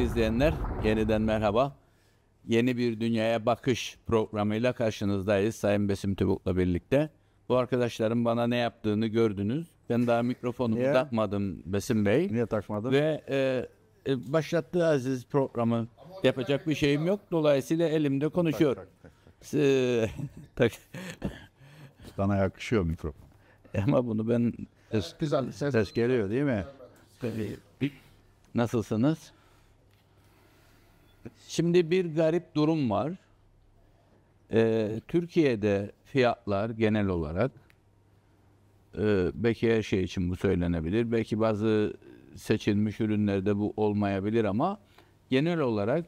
Sevgili izleyenler, yeniden merhaba. Yeni bir dünyaya bakış programıyla karşınızdayız Sayın Besim Tübük'le birlikte. Bu arkadaşların bana ne yaptığını gördünüz. Ben daha mikrofonumu Niye? takmadım Besim Bey. Niye takmadın? Ve e, e, başlattığı Aziz programı yapacak bir şeyim yok. Dolayısıyla elimde konuşuyor. Sana yakışıyor mikrofon. E, ama bunu ben... Ses, güzel ses. Ses geliyor değil mi? Nasılsınız? Şimdi bir garip durum var. Ee, Türkiye'de fiyatlar genel olarak e, belki her şey için bu söylenebilir. Belki bazı seçilmiş ürünlerde bu olmayabilir ama genel olarak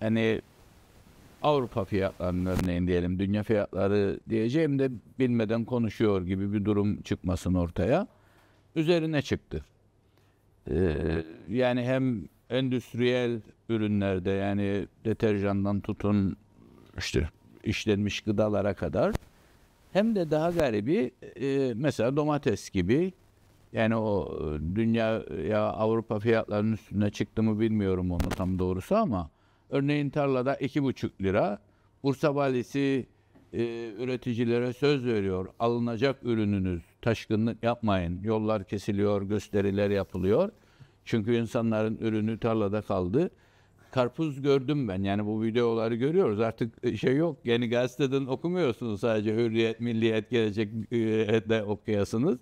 hani Avrupa fiyatlarının örneğin diyelim dünya fiyatları diyeceğim de bilmeden konuşuyor gibi bir durum çıkmasın ortaya. Üzerine çıktı. Ee, yani hem endüstriyel ürünlerde yani deterjandan tutun işte işlenmiş gıdalara kadar hem de daha garibi e, mesela domates gibi yani o e, dünya ya Avrupa fiyatlarının üstüne çıktı mı bilmiyorum onu tam doğrusu ama örneğin tarlada iki buçuk lira Bursa valisi e, üreticilere söz veriyor alınacak ürününüz taşkınlık yapmayın yollar kesiliyor gösteriler yapılıyor çünkü insanların ürünü tarlada kaldı karpuz gördüm ben. Yani bu videoları görüyoruz. Artık e, şey yok. Yani gazeteden okumuyorsunuz sadece Hürriyet, Milliyet, gelecek e, de okuyasınız.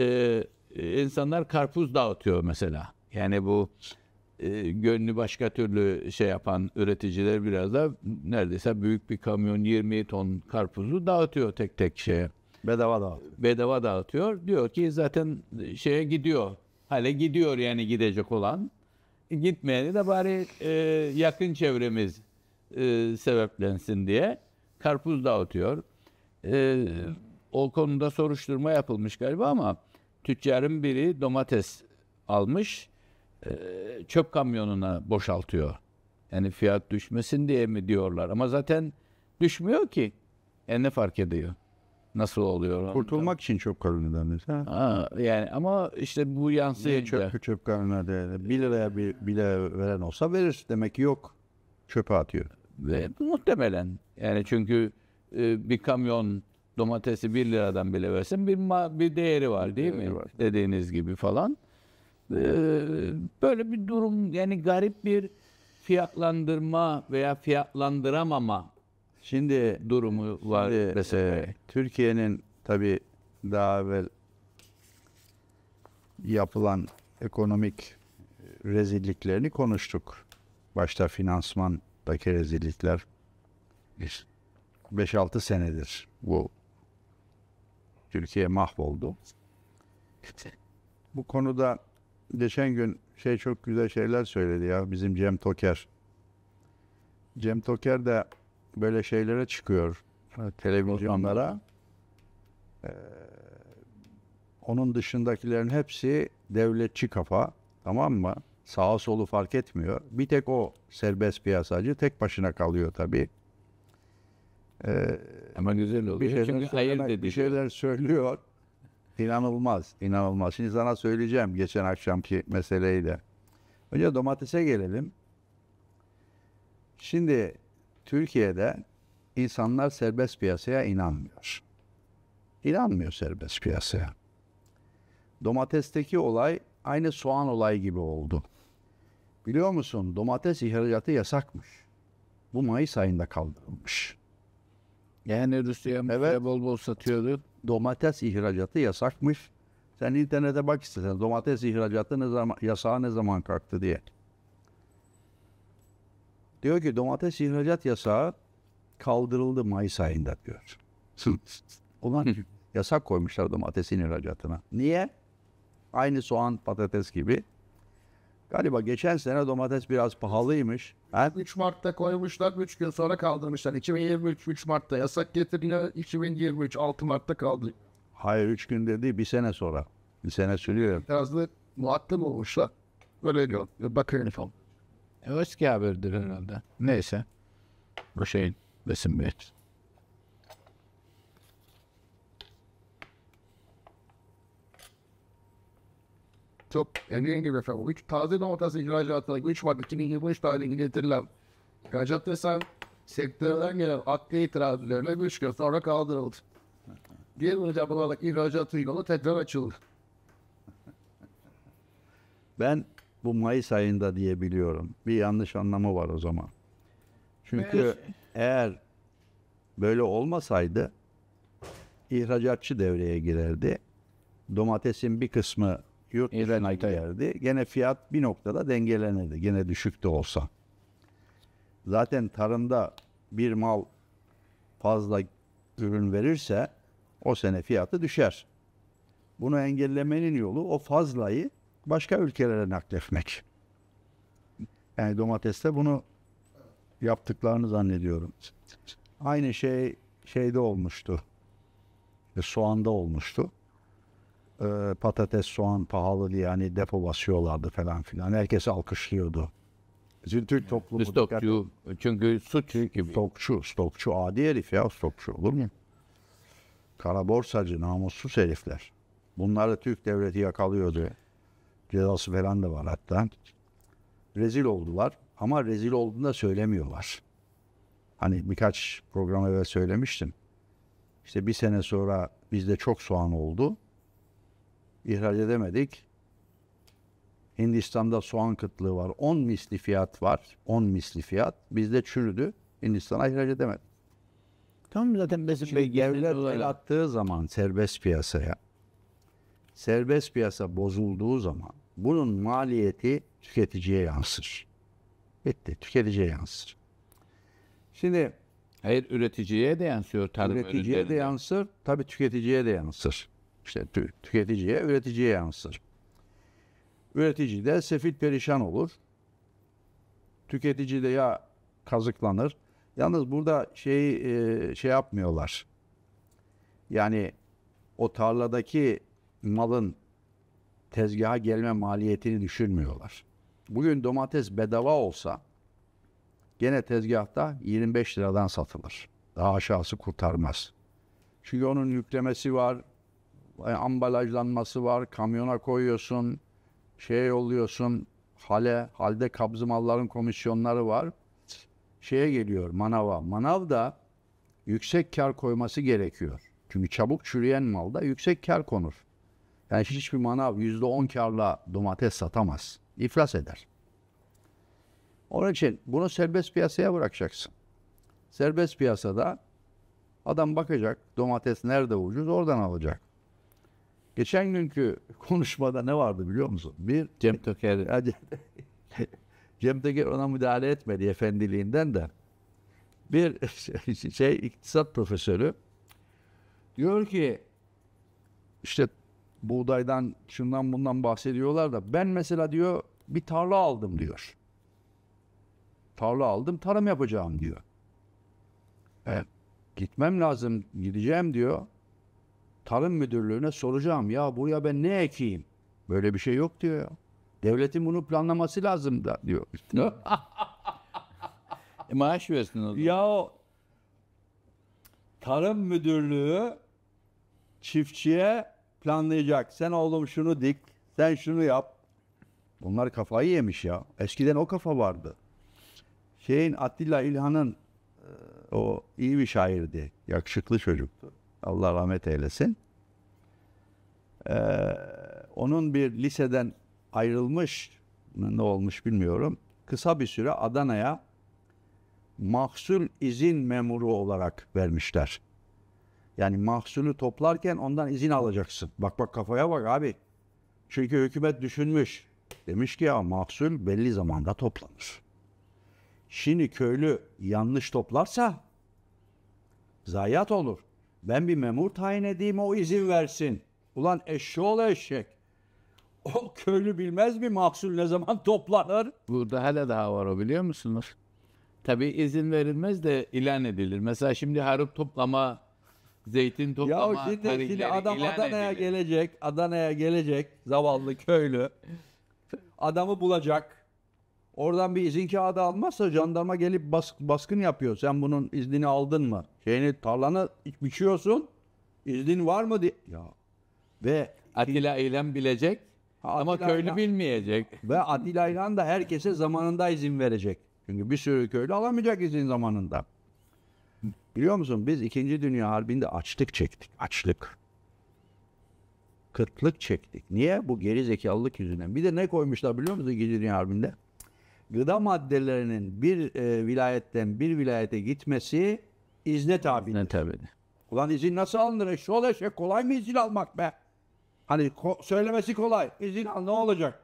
Ee, insanlar karpuz dağıtıyor mesela. Yani bu e, gönlü başka türlü şey yapan üreticiler biraz da neredeyse büyük bir kamyon 20 ton karpuzu dağıtıyor tek tek şeye. Bedava dağıtıyor. Bedava dağıtıyor. Diyor ki zaten şeye gidiyor. Hale gidiyor yani gidecek olan gitmeyeni de bari e, yakın çevremiz e, sebeplensin diye karpuz dağıtıyor. E, o konuda soruşturma yapılmış galiba ama tüccarın biri domates almış e, çöp kamyonuna boşaltıyor. Yani fiyat düşmesin diye mi diyorlar ama zaten düşmüyor ki. E ne fark ediyor? Nasıl oluyor? Ondan? Kurtulmak için çöp kamyonundan mesela. Ha, yani ama işte bu yansıyınca. Niye çöp, çöp kamyonuna değerli? 1 liraya bir, bile veren olsa verir. Demek ki yok. Çöpe atıyor. Ve muhtemelen. Yani çünkü e, bir kamyon domatesi 1 liradan bile versin bir ma- bir değeri var değil değeri mi? Var. Dediğiniz gibi falan. Ee, böyle bir durum yani garip bir fiyatlandırma veya fiyatlandıramama Şimdi durumu var. Şimdi, mesela e, Türkiye'nin tabi daha evvel yapılan ekonomik e, rezilliklerini konuştuk. Başta finansmandaki rezillikler 5-6 senedir bu Türkiye mahvoldu. Bu konuda geçen gün şey çok güzel şeyler söyledi ya bizim Cem Toker. Cem Toker de böyle şeylere çıkıyor e, televizyonlara. Ee, onun dışındakilerin hepsi devletçi kafa tamam mı? Sağa solu fark etmiyor. Bir tek o serbest piyasacı tek başına kalıyor tabii. Ee, Ama güzel oluyor. Bir şeyler, Çünkü hayır dedi. bir şeyler söylüyor. İnanılmaz, inanılmaz. Şimdi sana söyleyeceğim geçen akşamki meseleyle. Önce domatese gelelim. Şimdi Türkiye'de insanlar serbest piyasaya inanmıyor. İnanmıyor serbest piyasaya. Domatesteki olay aynı soğan olayı gibi oldu. Biliyor musun domates ihracatı yasakmış. Bu Mayıs ayında kaldırılmış. Yani Rusya evet, bol bol satıyordu. Domates ihracatı yasakmış. Sen internete bak istersen domates ihracatı ne zaman, yasağı ne zaman kalktı diye. Diyor ki domates ihracat yasağı kaldırıldı Mayıs ayında diyor. Ulan yasak koymuşlar domatesin ihracatına. Niye? Aynı soğan patates gibi. Galiba geçen sene domates biraz pahalıymış. Ben... 3 Mart'ta koymuşlar, 3 gün sonra kaldırmışlar. 2023 3 Mart'ta yasak getiriliyor, 2023 6 Mart'ta kaldı. Hayır 3 gün dedi, bir sene sonra. Bir sene sürüyor. Biraz da muhattim olmuşlar. Böyle diyor. Bakın efendim. E, haberdir herhalde. Neyse. Bu şey besin bir. Çok dediğim gibi efendim. Üç taze domates ihracatına güç var. 2023 tarihine getirilen ihracat desen sektörden gelen akli itirazlarına güç gün sonra kaldırıldı. Diğer mücadelerdeki ihracat yolu tekrar açıldı. Ben bu Mayıs ayında diye biliyorum. Bir yanlış anlamı var o zaman. Çünkü evet. eğer böyle olmasaydı ihracatçı devreye girerdi. Domatesin bir kısmı yurt dışına giderdi. Gene fiyat bir noktada dengelenirdi. Gene düşük de olsa. Zaten tarımda bir mal fazla ürün verirse o sene fiyatı düşer. Bunu engellemenin yolu o fazlayı başka ülkelere nakletmek. Yani domateste bunu yaptıklarını zannediyorum. Aynı şey şeyde olmuştu. E, soğanda olmuştu. E, patates, soğan pahalı diye hani depo basıyorlardı falan filan. Herkes alkışlıyordu. Bizim Türk toplumu Stokçu, çünkü suç gibi. Stokçu, stokçu adi herif ya stokçu olur mu? Kara borsacı, namussuz herifler. Bunları Türk devleti yakalıyordu. Cezası falan da var hatta. Rezil oldular ama rezil olduğunu da söylemiyorlar. Hani birkaç program evvel söylemiştim. İşte bir sene sonra bizde çok soğan oldu. İhraç edemedik. Hindistan'da soğan kıtlığı var. 10 misli fiyat var. 10 misli fiyat. Bizde çürüdü. Hindistan'a ihraç edemedik. Tamam zaten bizim Şimdi devlet el attığı zaman serbest piyasaya, serbest piyasa bozulduğu zaman bunun maliyeti tüketiciye yansır. Bitti. Tüketiciye yansır. Şimdi Hayır üreticiye de yansıyor tarım Üreticiye ürünlerinde. de yansır. tabi tüketiciye de yansır. İşte tü, tüketiciye, üreticiye yansır. Üretici de sefil perişan olur. Tüketici de ya kazıklanır. Yalnız burada şey e, şey yapmıyorlar. Yani o tarladaki malın tezgaha gelme maliyetini düşünmüyorlar. Bugün domates bedava olsa gene tezgahta 25 liradan satılır. Daha aşağısı kurtarmaz. Çünkü onun yüklemesi var, e, ambalajlanması var, kamyona koyuyorsun, şeye yolluyorsun, hale, halde kabzı malların komisyonları var. Şeye geliyor manava. Manav da yüksek kar koyması gerekiyor. Çünkü çabuk çürüyen malda yüksek kar konur. Yani hiçbir manav yüzde on karla domates satamaz. İflas eder. Onun için bunu serbest piyasaya bırakacaksın. Serbest piyasada adam bakacak domates nerede ucuz oradan alacak. Geçen günkü konuşmada ne vardı biliyor musun? Bir Cem Töker. Cem Töker ona müdahale etmedi efendiliğinden de. Bir şey iktisat profesörü diyor ki işte buğdaydan şundan bundan bahsediyorlar da ben mesela diyor bir tarla aldım diyor. Tarla aldım tarım yapacağım diyor. Evet gitmem lazım gideceğim diyor. Tarım müdürlüğüne soracağım ya buraya ben ne ekeyim? Böyle bir şey yok diyor Devletin bunu planlaması lazım da diyor. e maaş versin o zaman. Ya Tarım Müdürlüğü çiftçiye planlayacak. Sen oğlum şunu dik, sen şunu yap. Bunlar kafayı yemiş ya. Eskiden o kafa vardı. Şeyin Attila İlhan'ın e, o iyi bir şairdi. Yakışıklı çocuktu. Allah rahmet eylesin. Ee, onun bir liseden ayrılmış ne olmuş bilmiyorum. Kısa bir süre Adana'ya mahsul izin memuru olarak vermişler. Yani mahsulü toplarken ondan izin alacaksın. Bak bak kafaya bak abi. Çünkü hükümet düşünmüş. Demiş ki ya mahsul belli zamanda toplanır. Şimdi köylü yanlış toplarsa zayiat olur. Ben bir memur tayin edeyim o izin versin. Ulan eşşoğlu eşek. O köylü bilmez mi mahsul ne zaman toplanır? Burada hele daha var o biliyor musunuz? Tabii izin verilmez de ilan edilir. Mesela şimdi harup toplama Zeytin Ya şimdi, şimdi tarihleri adam Adana'ya gelecek. Adana'ya gelecek. Zavallı köylü. Adamı bulacak. Oradan bir izin kağıdı almazsa jandarma gelip bas- baskın yapıyor. Sen bunun iznini aldın mı? Şeyini tarlanı biçiyorsun. İznin var mı diye. Ya. Ve Atilla eylem bilecek ama köylü İlhan- bilmeyecek. Ve Adil Ayhan da herkese zamanında izin verecek. Çünkü bir sürü köylü alamayacak izin zamanında. Biliyor musun biz 2. Dünya Harbi'nde açlık çektik. Açlık. Kıtlık çektik. Niye? Bu geri zekalılık yüzünden. Bir de ne koymuşlar biliyor musun 2. Dünya Harbi'nde? Gıda maddelerinin bir e, vilayetten bir vilayete gitmesi izne tabi. İzne tabi. Ulan izin nasıl alınır? Eşşoğlu şey kolay mı izin almak be? Hani ko- söylemesi kolay. İzin al ne olacak?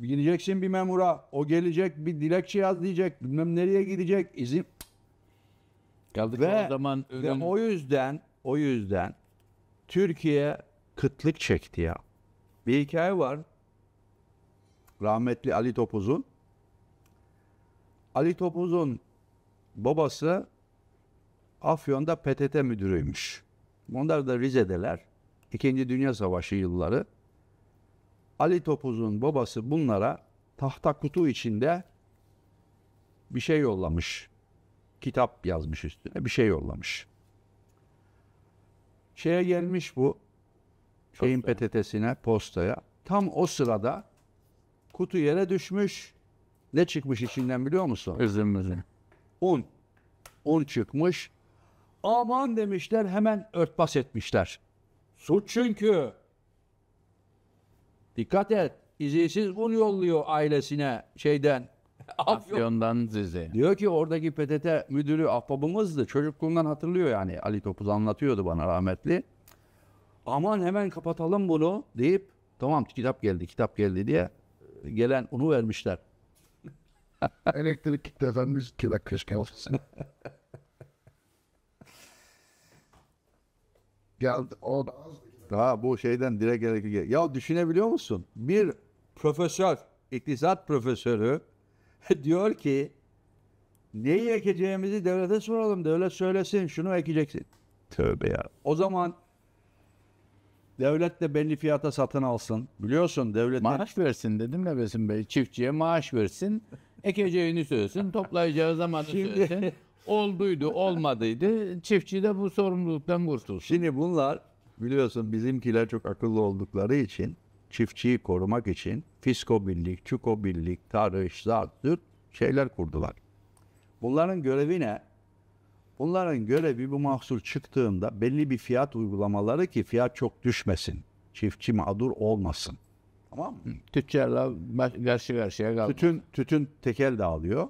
Gideceksin bir memura. O gelecek bir dilekçe yaz diyecek. Bilmem nereye gidecek. İzin Geldik ve, o zaman önemli. ve o yüzden o yüzden Türkiye kıtlık çekti ya. Bir hikaye var. Rahmetli Ali Topuz'un. Ali Topuz'un babası Afyon'da PTT müdürüymüş. Onlar da Rize'deler. İkinci Dünya Savaşı yılları. Ali Topuz'un babası bunlara tahta kutu içinde bir şey yollamış kitap yazmış üstüne bir şey yollamış. Şeye gelmiş bu Çok şeyin güzel. PTT'sine postaya. Tam o sırada kutu yere düşmüş. Ne çıkmış içinden biliyor musun? Üzüm üzüm. Un. Un çıkmış. Aman demişler hemen örtbas etmişler. Suç çünkü. Dikkat et. İzinsiz un yolluyor ailesine şeyden Afyon'dan Rize. Diyor ki oradaki PTT müdürü ahbabımızdı. Çocukluğundan hatırlıyor yani. Ali Topuz anlatıyordu bana rahmetli. Aman hemen kapatalım bunu deyip tamam kitap geldi kitap geldi diye e, gelen onu vermişler. Elektrik gitti efendim. İki dakika keşke olsun. Geldi o da Ha bu şeyden direkt elektrik. Ya düşünebiliyor musun? Bir profesör, iktisat profesörü diyor ki neyi ekeceğimizi devlete soralım. Devlet söylesin şunu ekeceksin. Tövbe ya. O zaman devlet de belli fiyata satın alsın. Biliyorsun devlet Maaş versin dedim ne Besim Bey. Çiftçiye maaş versin. Ekeceğini söylesin. Toplayacağı zamanı Şimdi... söylesin. Olduydu olmadıydı. Çiftçi de bu sorumluluktan kurtulsun. Şimdi bunlar biliyorsun bizimkiler çok akıllı oldukları için çiftçiyi korumak için Fisko Birlik, Çuko Birlik, Tarış, Zart, şeyler kurdular. Bunların görevi ne? Bunların görevi bu mahsul çıktığında belli bir fiyat uygulamaları ki fiyat çok düşmesin. Çiftçi mağdur olmasın. Tamam mı? Tüccarla karşı karşıya kaldı. Tütün, tütün tekel dağılıyor.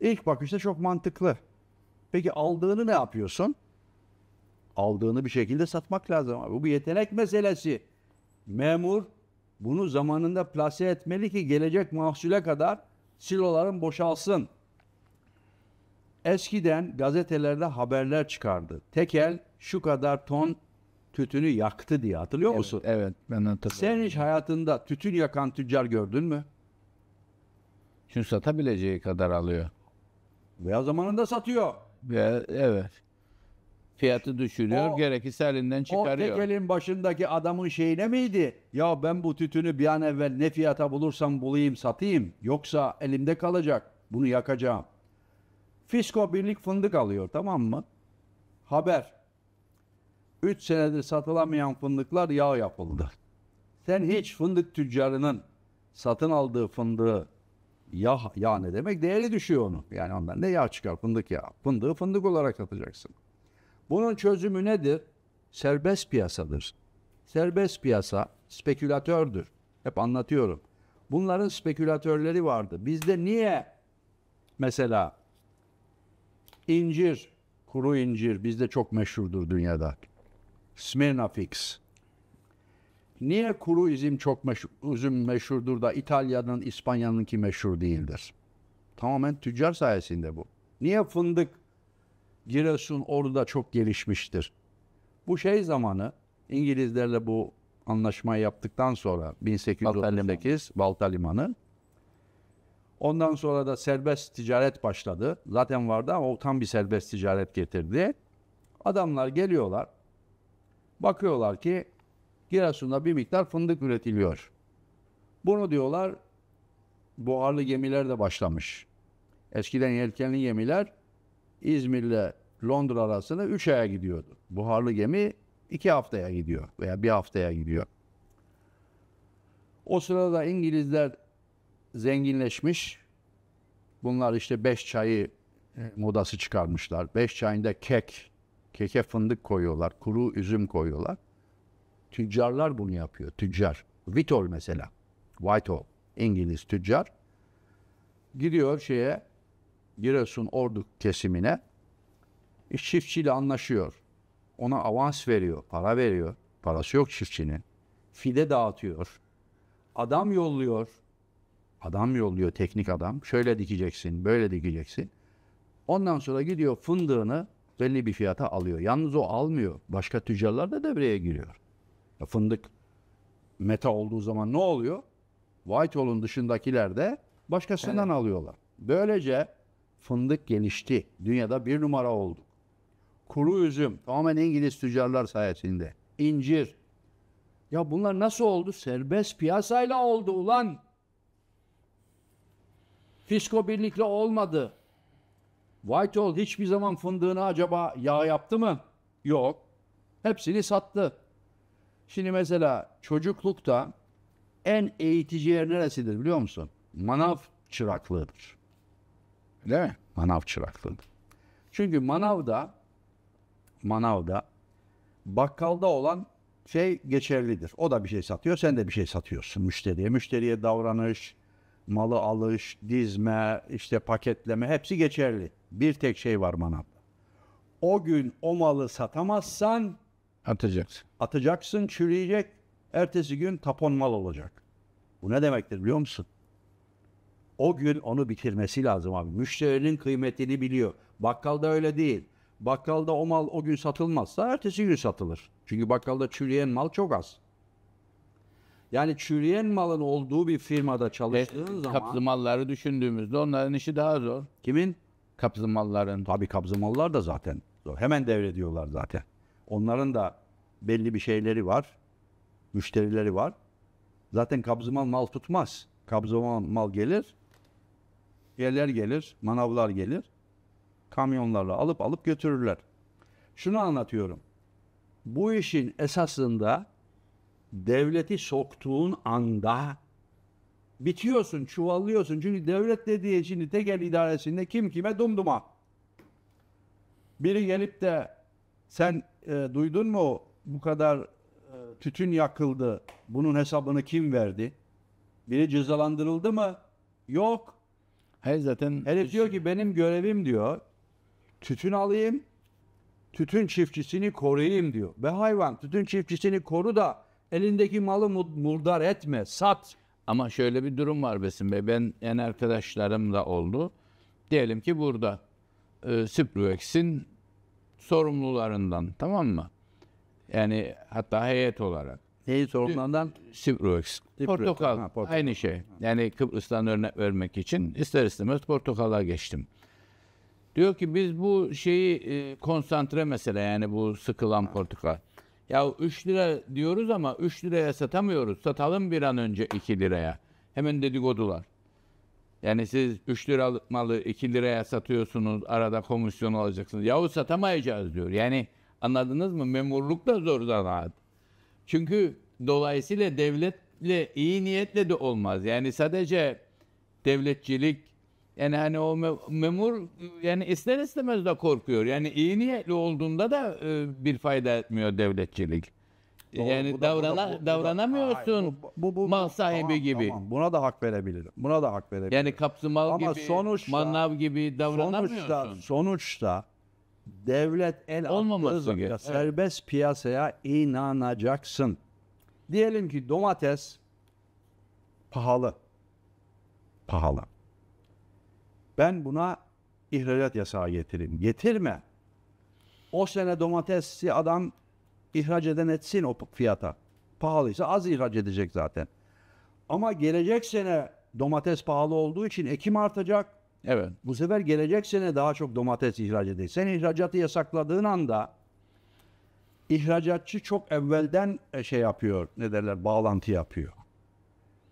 İlk bakışta çok mantıklı. Peki aldığını ne yapıyorsun? Aldığını bir şekilde satmak lazım Bu bir yetenek meselesi. Memur bunu zamanında plase etmeli ki gelecek mahsule kadar siloların boşalsın. Eskiden gazetelerde haberler çıkardı. Tekel şu kadar ton tütünü yaktı diye hatırlıyor evet, musun? Evet ben hatırlıyorum. Sen hiç hayatında tütün yakan tüccar gördün mü? Şimdi satabileceği kadar alıyor. Veya zamanında satıyor. Ve, evet fiyatı düşürüyor. O, Gerekirse elinden çıkarıyor. O tekelin başındaki adamın şeyine miydi? Ya ben bu tütünü bir an evvel ne fiyata bulursam bulayım satayım. Yoksa elimde kalacak. Bunu yakacağım. Fisko birlik fındık alıyor tamam mı? Haber. 3 senedir satılamayan fındıklar yağ yapıldı. Sen hiç fındık tüccarının satın aldığı fındığı yağ, ya ne demek? Değeri düşüyor onun. Yani ondan ne yağ çıkar? Fındık yağı. Fındığı fındık olarak satacaksın. Bunun çözümü nedir? Serbest piyasadır. Serbest piyasa spekülatördür. Hep anlatıyorum. Bunların spekülatörleri vardı. Bizde niye mesela incir, kuru incir bizde çok meşhurdur dünyada. Smyrna Niye kuru üzüm çok meşhur, üzüm meşhurdur da İtalya'nın, İspanya'nınki meşhur değildir? Tamamen tüccar sayesinde bu. Niye fındık Giresun orada çok gelişmiştir. Bu şey zamanı İngilizlerle bu anlaşmayı yaptıktan sonra 1838 Balta Limanı. Ondan sonra da serbest ticaret başladı. Zaten vardı ama o tam bir serbest ticaret getirdi. Adamlar geliyorlar. Bakıyorlar ki Giresun'da bir miktar fındık üretiliyor. Bunu diyorlar buharlı gemiler de başlamış. Eskiden yelkenli gemiler İzmir'le Londra arasında 3 aya gidiyordu. Buharlı gemi 2 haftaya gidiyor veya 1 haftaya gidiyor. O sırada İngilizler zenginleşmiş. Bunlar işte 5 çayı e, modası çıkarmışlar. 5 çayında kek, keke fındık koyuyorlar, kuru üzüm koyuyorlar. Tüccarlar bunu yapıyor, tüccar. Vitol mesela, Whitehall, İngiliz tüccar. Gidiyor şeye, Giresun Ordu kesimine çiftçiyle anlaşıyor. Ona avans veriyor, para veriyor. Parası yok çiftçinin. Fide dağıtıyor. Adam yolluyor. Adam yolluyor teknik adam. Şöyle dikeceksin, böyle dikeceksin. Ondan sonra gidiyor fındığını belli bir fiyata alıyor. Yalnız o almıyor. Başka tüccarlar da devreye giriyor. Ya fındık meta olduğu zaman ne oluyor? Whitehall'un dışındakiler de başkasından evet. alıyorlar. Böylece fındık gelişti. Dünyada bir numara olduk. Kuru üzüm tamamen İngiliz tüccarlar sayesinde. İncir. Ya bunlar nasıl oldu? Serbest piyasayla oldu ulan. Fisko birlikle olmadı. Whitehall hiçbir zaman fındığını acaba yağ yaptı mı? Yok. Hepsini sattı. Şimdi mesela çocuklukta en eğitici yer neresidir biliyor musun? Manav çıraklığıdır. Değil mi? Manav çıraklığı. Çünkü manavda manavda bakkalda olan şey geçerlidir. O da bir şey satıyor, sen de bir şey satıyorsun müşteriye. Müşteriye davranış, malı alış, dizme, işte paketleme hepsi geçerli. Bir tek şey var manavda. O gün o malı satamazsan atacaksın. Atacaksın, çürüyecek. Ertesi gün tapon mal olacak. Bu ne demektir biliyor musun? O gün onu bitirmesi lazım abi. Müşterinin kıymetini biliyor. Bakkalda öyle değil. Bakkalda o mal o gün satılmazsa ertesi gün satılır. Çünkü bakkalda çürüyen mal çok az. Yani çürüyen malın olduğu bir firmada çalıştığın Ve zaman... Kapzımalları düşündüğümüzde onların işi daha zor. Kimin? Kapzımalların. Tabii kapzımallar da zaten zor. Hemen devrediyorlar zaten. Onların da belli bir şeyleri var. Müşterileri var. Zaten kabzımal mal tutmaz. Kabzımal mal gelir yerler gelir, manavlar gelir. Kamyonlarla alıp alıp götürürler. Şunu anlatıyorum. Bu işin esasında devleti soktuğun anda bitiyorsun, çuvallıyorsun. Çünkü devlet dediği şimdi tekel idaresinde kim kime dumduma. Biri gelip de sen e, duydun mu bu kadar e, tütün yakıldı. Bunun hesabını kim verdi? Biri cezalandırıldı mı? Yok. Her zaten Herif diyor ki benim görevim diyor tütün alayım, tütün çiftçisini koruyayım diyor. Ve hayvan tütün çiftçisini koru da elindeki malı murdar etme, sat. Ama şöyle bir durum var Besim Bey. Ben en arkadaşlarım da oldu. Diyelim ki burada e, Sipruex'in sorumlularından tamam mı? Yani hatta heyet olarak. Neyi Torkman'dan? Sibrux. Portakal. portakal. Aynı şey. Yani Kıbrıs'tan örnek vermek için ister istemez portakala geçtim. Diyor ki biz bu şeyi e, konsantre mesela yani bu sıkılan portakal. Ya 3 lira diyoruz ama 3 liraya satamıyoruz. Satalım bir an önce 2 liraya. Hemen dedikodular. Yani siz 3 liralık malı 2 liraya satıyorsunuz. Arada komisyon alacaksınız. Yahu satamayacağız diyor. Yani anladınız mı? Memurluk da zor zanaat. Çünkü dolayısıyla devletle iyi niyetle de olmaz. Yani sadece devletçilik yani hani o memur yani ister istemez de korkuyor. Yani iyi niyetli olduğunda da e, bir fayda etmiyor devletçilik. Doğru, yani bu da, davrana, bu bu, davranamıyorsun hayır, bu, bu, bu, mal sahibi tamam, gibi. Tamam. Buna da hak verebilirim. Buna da hak verebilirim. Yani kapsımal Ama gibi, sonuçta, manav gibi davranamıyorsun. Sonuçta, sonuçta devlet el olmaması gerekiyor. Serbest evet. piyasaya inanacaksın. Diyelim ki domates pahalı. Pahalı. Ben buna ihracat yasağı getireyim. Getirme. O sene domatesi adam ihraç eden etsin o fiyata. Pahalıysa az ihraç edecek zaten. Ama gelecek sene domates pahalı olduğu için ekim artacak, Evet. Bu sefer gelecek sene daha çok domates ihraç edecek. Sen ihracatı yasakladığın anda ihracatçı çok evvelden e, şey yapıyor, ne derler, bağlantı yapıyor.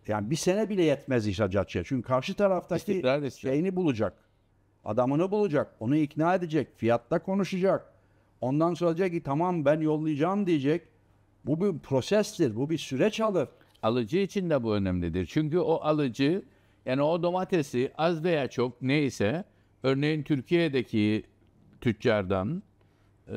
Yani bir sene bile yetmez ihracatçıya. Çünkü karşı taraftaki şeyini bulacak. Adamını bulacak. Onu ikna edecek. Fiyatta konuşacak. Ondan sonra diyecek ki tamam ben yollayacağım diyecek. Bu bir prosestir. Bu bir süreç alır. Alıcı için de bu önemlidir. Çünkü o alıcı yani o domatesi az veya çok neyse örneğin Türkiye'deki tüccardan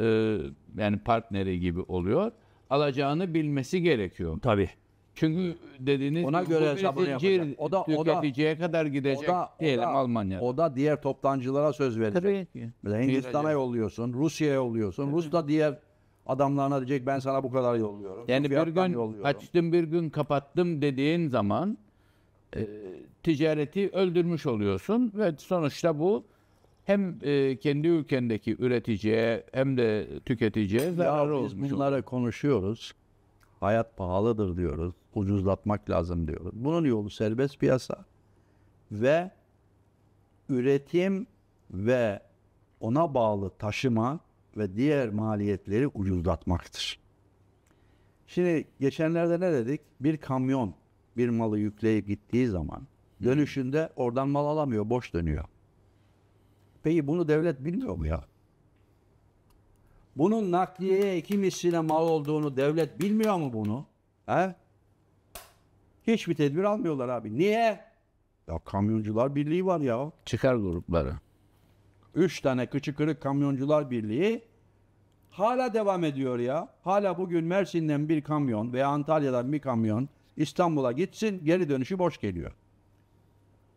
e, yani partneri gibi oluyor alacağını bilmesi gerekiyor. Tabii. Çünkü dediğiniz ona göre hesabını yapacak. O da o da kadar gidecek o da, diyelim Almanya. O da diğer toptancılara söz verecek. Tabii ki. Hindistan'a yolluyorsun, Rusya'ya yolluyorsun. Rus da diğer adamlarına diyecek ben sana bu kadar yolluyorum. Yani bir gün yolluyorum. açtım bir gün kapattım dediğin zaman e, ticareti öldürmüş oluyorsun ve sonuçta bu hem e, kendi ülkendeki üreticiye hem de tüketiciye zararı olmuş. Biz bunlara olur. konuşuyoruz. Hayat pahalıdır diyoruz. Ucuzlatmak lazım diyoruz. Bunun yolu serbest piyasa ve üretim ve ona bağlı taşıma ve diğer maliyetleri ucuzlatmaktır. Şimdi geçenlerde ne dedik? Bir kamyon bir malı yükleyip gittiği zaman Dönüşünde oradan mal alamıyor, boş dönüyor. Peki bunu devlet bilmiyor mu ya? Bunun nakliyeye iki misline mal olduğunu devlet bilmiyor mu bunu? He? Hiçbir tedbir almıyorlar abi. Niye? Ya kamyoncular birliği var ya. Çıkar grupları. Üç tane küçük kırık kamyoncular birliği hala devam ediyor ya. Hala bugün Mersin'den bir kamyon veya Antalya'dan bir kamyon İstanbul'a gitsin geri dönüşü boş geliyor.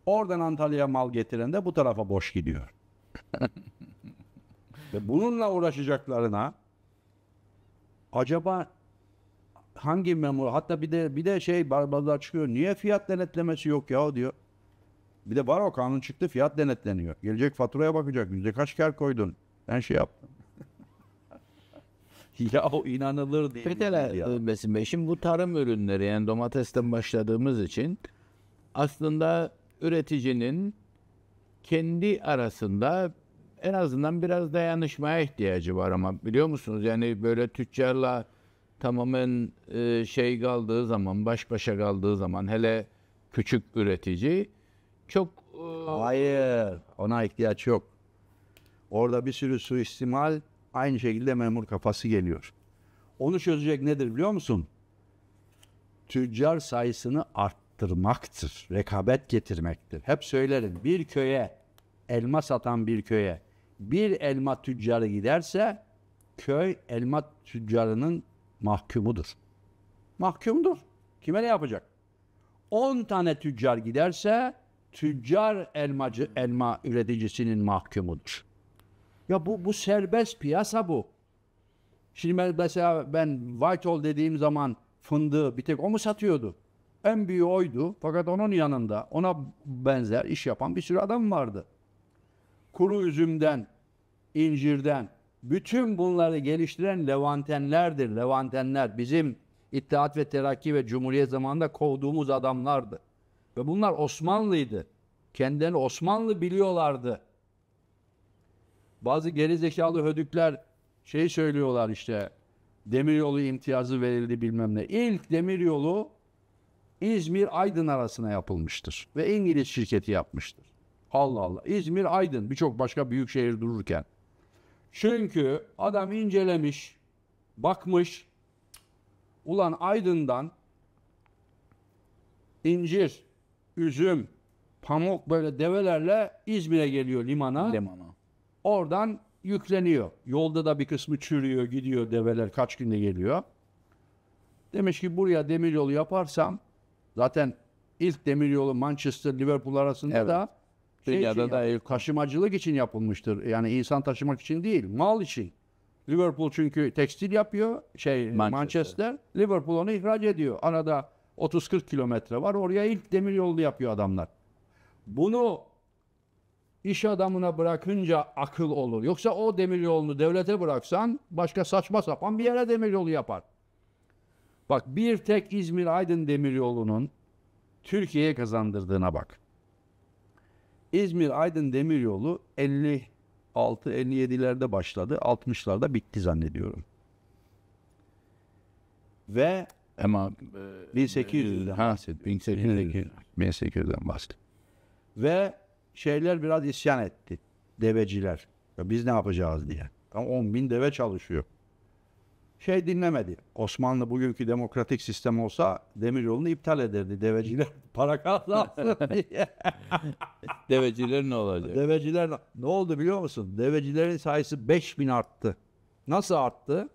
Oradan Antalya'ya mal getiren de bu tarafa boş gidiyor. Ve bununla uğraşacaklarına acaba hangi memur hatta bir de bir de şey bazılar çıkıyor niye fiyat denetlemesi yok ya diyor. Bir de var o kanun çıktı fiyat denetleniyor. Gelecek faturaya bakacak yüzde kaç kar koydun. Ben şey yaptım. ya o inanılır diye. Pekala şey Besim şimdi bu tarım ürünleri yani domatesten başladığımız için aslında üreticinin kendi arasında en azından biraz dayanışmaya ihtiyacı var ama biliyor musunuz yani böyle tüccarla tamamen e, şey kaldığı zaman baş başa kaldığı zaman hele küçük üretici çok e, hayır ona ihtiyaç yok. Orada bir sürü suistimal aynı şekilde memur kafası geliyor. Onu çözecek nedir biliyor musun? Tüccar sayısını art arttırmaktır. Rekabet getirmektir. Hep söylerim bir köye elma satan bir köye bir elma tüccarı giderse köy elma tüccarının mahkumudur. Mahkumdur. Kime ne yapacak? 10 tane tüccar giderse tüccar elmacı elma üreticisinin mahkumudur. Ya bu bu serbest piyasa bu. Şimdi ben mesela ben Whitehall dediğim zaman fındığı bir tek o mu satıyordu? En büyüğü oydu. Fakat onun yanında ona benzer iş yapan bir sürü adam vardı. Kuru üzümden, incirden, bütün bunları geliştiren Levantenlerdir. Levantenler bizim İttihat ve Terakki ve Cumhuriyet zamanında kovduğumuz adamlardı. Ve bunlar Osmanlıydı. Kendilerini Osmanlı biliyorlardı. Bazı gerizekalı hödükler şey söylüyorlar işte. Demiryolu imtiyazı verildi bilmem ne. İlk demiryolu İzmir Aydın arasına yapılmıştır ve İngiliz şirketi yapmıştır. Allah Allah. İzmir Aydın birçok başka büyük şehir dururken. Çünkü adam incelemiş, bakmış. Ulan Aydın'dan incir, üzüm, pamuk böyle develerle İzmir'e geliyor limana. Limana. Oradan yükleniyor. Yolda da bir kısmı çürüyor, gidiyor develer kaç günde geliyor. Demiş ki buraya demir yolu yaparsam Zaten ilk demiryolu Manchester Liverpool arasında evet. da şey Dünyada da ilk taşımacılık için yapılmıştır. Yani insan taşımak için değil, mal için. Liverpool çünkü tekstil yapıyor. Şey Manchester, Manchester Liverpool onu ihraç ediyor. Arada 30-40 kilometre var. Oraya ilk demir yolu yapıyor adamlar. Bunu iş adamına bırakınca akıl olur. Yoksa o demir yolunu devlete bıraksan başka saçma sapan bir yere demir yolu yapar. Bak bir tek İzmir-Aydın Demiryolu'nun Türkiye'ye kazandırdığına bak. İzmir-Aydın Demiryolu 56-57'lerde başladı. 60'larda bitti zannediyorum. Ve ama 1800'den e, bahsediyor. 1800. 1800'den bahsediyor. Ve şeyler biraz isyan etti. Deveciler. Ya biz ne yapacağız diye. Tam 10 bin deve çalışıyor şey dinlemedi. Osmanlı bugünkü demokratik sistem olsa demir demiryolunu iptal ederdi. Deveciler para kazansın diye. Deveciler ne olacak? Deveciler ne oldu biliyor musun? Devecilerin sayısı 5000 arttı. Nasıl arttı?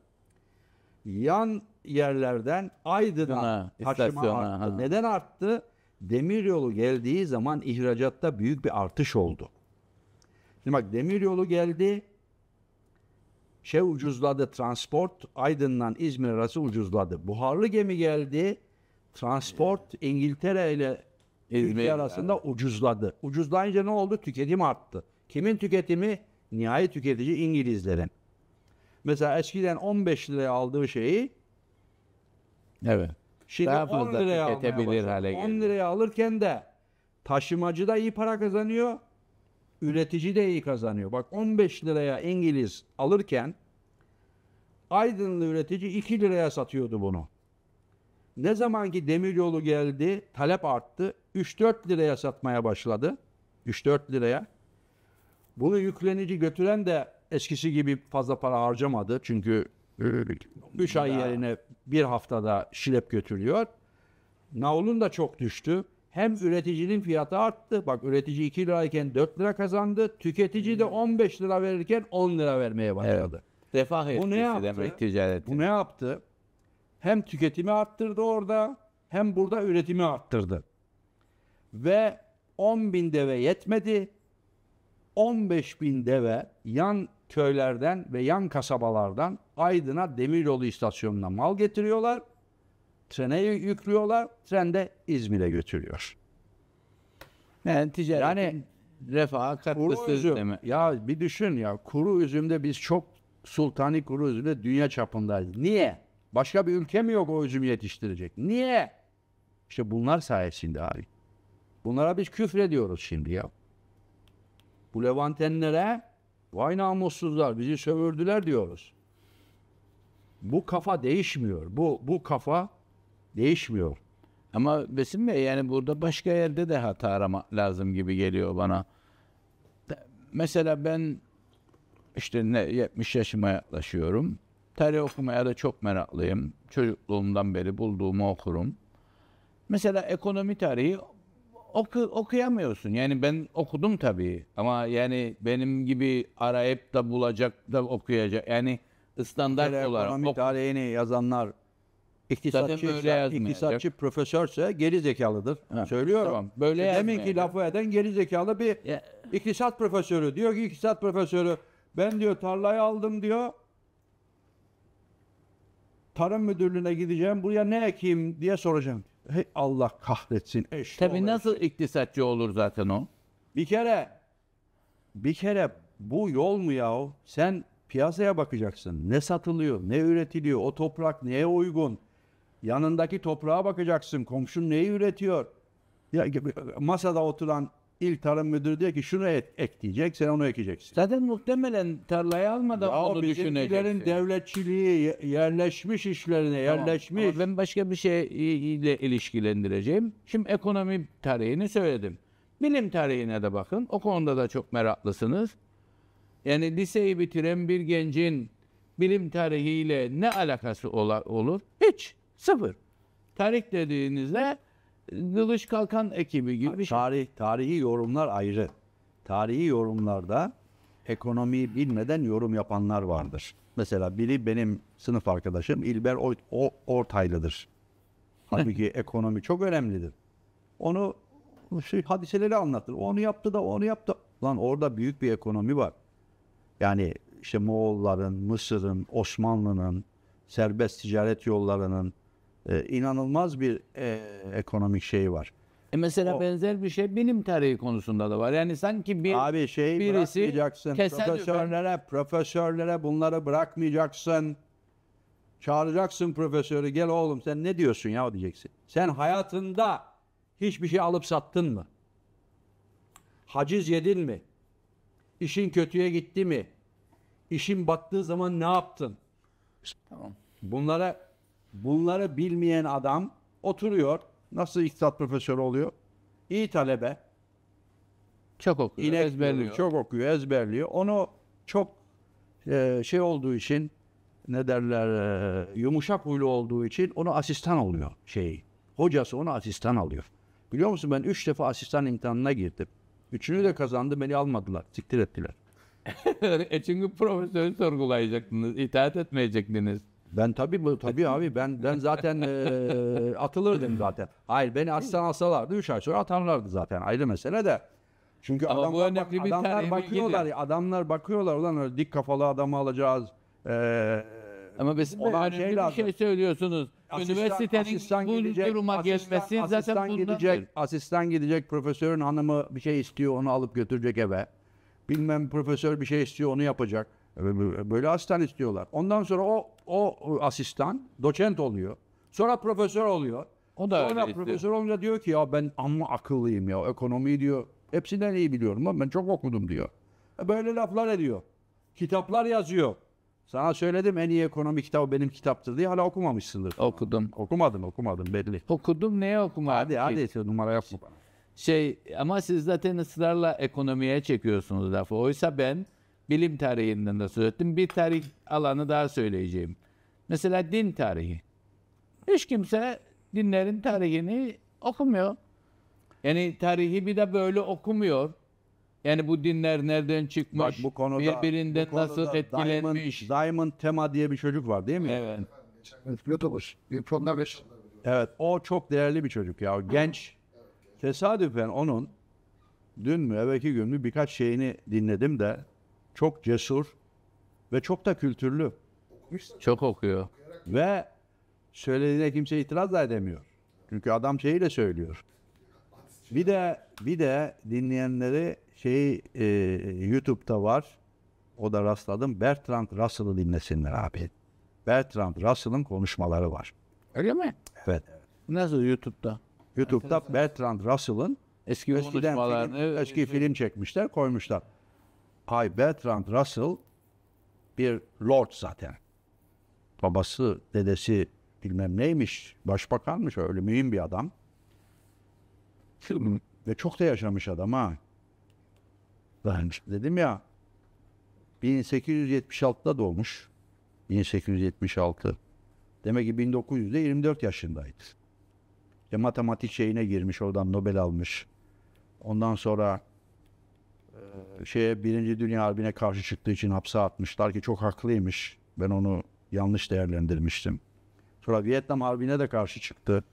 Yan yerlerden Aydın'a, Haşim'a arttı. Ha. Neden arttı? Demir yolu geldiği zaman ihracatta büyük bir artış oldu. Şimdi bak demir yolu geldi şey ucuzladı transport Aydın'dan İzmir arası ucuzladı. Buharlı gemi geldi. Transport İngiltere ile İzmir arasında yani. ucuzladı. Ucuzlayınca ne oldu? Tüketim arttı. Kimin tüketimi? Nihai tüketici İngilizlerin. Mesela eskiden 15 liraya aldığı şeyi Evet. Şimdi Daha 10 liraya tüketebilir hale 10 liraya alırken de taşımacı da iyi para kazanıyor. Üretici de iyi kazanıyor. Bak 15 liraya İngiliz alırken Aydınlı üretici 2 liraya satıyordu bunu. Ne zamanki ki demiryolu geldi, talep arttı. 3-4 liraya satmaya başladı. 3-4 liraya. Bunu yüklenici götüren de eskisi gibi fazla para harcamadı. Çünkü 3 e, ay yerine bir haftada şilep götürüyor. Navlun da çok düştü. Hem üreticinin fiyatı arttı. Bak üretici 2 lirayken 4 lira kazandı. Tüketici de 15 hmm. lira verirken 10 lira vermeye başladı. Evet. Refah etkisi Bu ne yaptı? demek ticareti. Bu ne yaptı? Hem tüketimi arttırdı orada hem burada üretimi arttırdı. Ve 10 bin deve yetmedi. 15 bin deve yan köylerden ve yan kasabalardan Aydın'a demiryolu istasyonuna mal getiriyorlar Trene yüklüyorlar. Tren de İzmir'e götürüyor. Yani ticaret yani refaha katkı kuru Deme. Ya bir düşün ya kuru üzümde biz çok sultani kuru üzümde dünya çapındayız. Niye? Başka bir ülke mi yok o üzümü yetiştirecek? Niye? İşte bunlar sayesinde abi. Bunlara biz küfrediyoruz şimdi ya. Bu Levantenlere vay namussuzlar bizi sövürdüler diyoruz. Bu kafa değişmiyor. Bu, bu kafa değişmiyor. Ama Besim Bey yani burada başka yerde de hata arama lazım gibi geliyor bana. Mesela ben işte ne 70 yaşıma yaklaşıyorum. Tarih okumaya da çok meraklıyım. Çocukluğumdan beri bulduğumu okurum. Mesela ekonomi tarihi oku, okuyamıyorsun. Yani ben okudum tabii ama yani benim gibi arayıp da bulacak da okuyacak. Yani standart Tarih olarak ekonomi tarihini yazanlar İktisatçı, iktisatçı profesörse geri zekalıdır. Söylüyorum. Tamam, böyle e, Demin ki lafı eden geri zekalı bir ya. iktisat profesörü. Diyor ki iktisat profesörü ben diyor tarlayı aldım diyor. Tarım müdürlüğüne gideceğim. Buraya ne ekeyim diye soracağım. Hey Allah kahretsin. Eş Tabii olur. nasıl şey. iktisatçı olur zaten o? Bir kere bir kere bu yol mu yahu? Sen piyasaya bakacaksın. Ne satılıyor, ne üretiliyor, o toprak neye uygun? Yanındaki toprağa bakacaksın. Komşun neyi üretiyor? Ya, masada oturan il tarım müdürü diyor ki şunu et, ek sen onu ekeceksin. Zaten muhtemelen tarlayı almadan ya onu düşüneceksin. devletçiliği yerleşmiş işlerine, tamam. yerleşmiş. Ama ben başka bir şeyle ilişkilendireceğim. Şimdi ekonomi tarihini söyledim. Bilim tarihine de bakın. O konuda da çok meraklısınız. Yani liseyi bitiren bir gencin bilim tarihiyle ne alakası olur? Hiç. Sıfır. Tarih dediğinizde Kılıç Kalkan ekibi gibi bir şey. tarihi yorumlar ayrı. Tarihi yorumlarda ekonomiyi bilmeden yorum yapanlar vardır. Mesela biri benim sınıf arkadaşım İlber o- o- Ortaylı'dır. Halbuki ekonomi çok önemlidir. Onu şu şey, hadiseleri anlatır. Onu yaptı da onu yaptı. Lan orada büyük bir ekonomi var. Yani işte Moğolların, Mısır'ın, Osmanlı'nın, serbest ticaret yollarının, e, inanılmaz bir e, ekonomik şeyi var. E mesela o, benzer bir şey benim tarihi konusunda da var. Yani sanki bir abi şey birisi profesörlere, profesörlere bunları bırakmayacaksın. Çağıracaksın profesörü gel oğlum sen ne diyorsun ya diyeceksin. Sen hayatında hiçbir şey alıp sattın mı? Haciz yedin mi? İşin kötüye gitti mi? İşin battığı zaman ne yaptın? Tamam. Bunlara Bunları bilmeyen adam oturuyor. Nasıl iktisat profesörü oluyor? İyi talebe. Çok okuyor, İnek ezberliyor. Çok okuyor, ezberliyor. Onu çok e, şey olduğu için ne derler e, yumuşak huylu olduğu için onu asistan oluyor şey. Hocası onu asistan alıyor. Biliyor musun ben üç defa asistan imtihanına girdim. Üçünü de kazandı beni almadılar. Siktir ettiler. e çünkü profesörü sorgulayacaktınız. itaat etmeyecektiniz. Ben tabii bu tabii abi ben ben zaten e, atılırdım zaten. Hayır beni asistan alsalardı 3 ay sonra atarlardı zaten ayrı mesele de. Çünkü Ama adamlar, bak, bir adamlar bakıyorlar. gidiyor. Adamlar bakıyorlar ulan öyle dik kafalı adamı alacağız. Ee, Ama bizim de şey bir lazım. şey söylüyorsunuz. Asistan- Üniversitenin asistan bu gidecek, duruma asistan- gelmesi asistan zaten bundan gidecek, asistan gidecek, profesörün hanımı bir şey istiyor, onu alıp götürecek eve. Bilmem profesör bir şey istiyor, onu yapacak. Böyle asistan istiyorlar. Ondan sonra o o asistan doçent oluyor. Sonra profesör oluyor. O da Sonra profesör olunca diyor ki ya ben amma akıllıyım ya ekonomiyi diyor. Hepsinden iyi biliyorum ama ben çok okudum diyor. E böyle laflar ediyor. Kitaplar yazıyor. Sana söyledim en iyi ekonomi kitabı benim kitaptır diye hala okumamışsındır. Okudum. Okumadım okumadım belli. Okudum neye okumadım? Hadi hadi şey, numara yapma bana. Şey ama siz zaten ısrarla ekonomiye çekiyorsunuz lafı. Oysa ben bilim tarihinden de söz ettim. Bir tarih alanı daha söyleyeceğim. Mesela din tarihi. Hiç kimse dinlerin tarihini okumuyor. Yani tarihi bir de böyle okumuyor. Yani bu dinler nereden çıkmış, Bak, bu konuda, birbirinden bu konuda nasıl etkilenmiş. Diamond, Tema diye bir çocuk var değil mi? Evet. Evet o çok değerli bir çocuk ya. Genç. Tesadüfen onun dün mü evvelki gün mü birkaç şeyini dinledim de çok cesur ve çok da kültürlü. Çok okuyor. Ve söylediğine kimse itiraz da edemiyor. Çünkü adam şeyiyle söylüyor. Bir de bir de dinleyenleri şey e, YouTube'da var. O da rastladım. Bertrand Russell'ı dinlesinler abi. Bertrand Russell'ın konuşmaları var. Öyle mi? Evet. Nasıl YouTube'da? YouTube'da Bertrand Russell'ın eski eskiden film, eski şey- film çekmişler, koymuşlar. Ay Bertrand Russell bir lord zaten. Babası, dedesi bilmem neymiş, başbakanmış öyle mühim bir adam. Ve çok da yaşamış adam ha. Ben dedim ya 1876'da doğmuş. 1876. Demek ki 1900'de 24 yaşındaydı. İşte matematik şeyine girmiş, oradan Nobel almış. Ondan sonra ee, şeye Birinci Dünya Harbi'ne karşı çıktığı için hapse atmışlar ki çok haklıymış. Ben onu yanlış değerlendirmiştim. Sonra Vietnam Harbi'ne de karşı çıktı.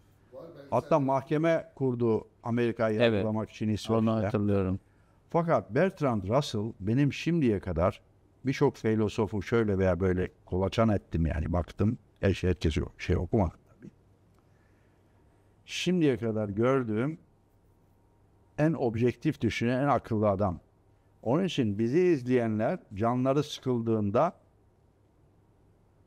Hatta mahkeme kurdu Amerika'yı evet. yargılamak için İsveç'te. Onu hatırlıyorum. Fakat Bertrand Russell benim şimdiye kadar birçok filozofu şöyle veya böyle kolaçan ettim yani baktım. Her şey herkes yok. Şey okumadım Şimdiye kadar gördüğüm en objektif düşünen, en akıllı adam. Onun için bizi izleyenler canları sıkıldığında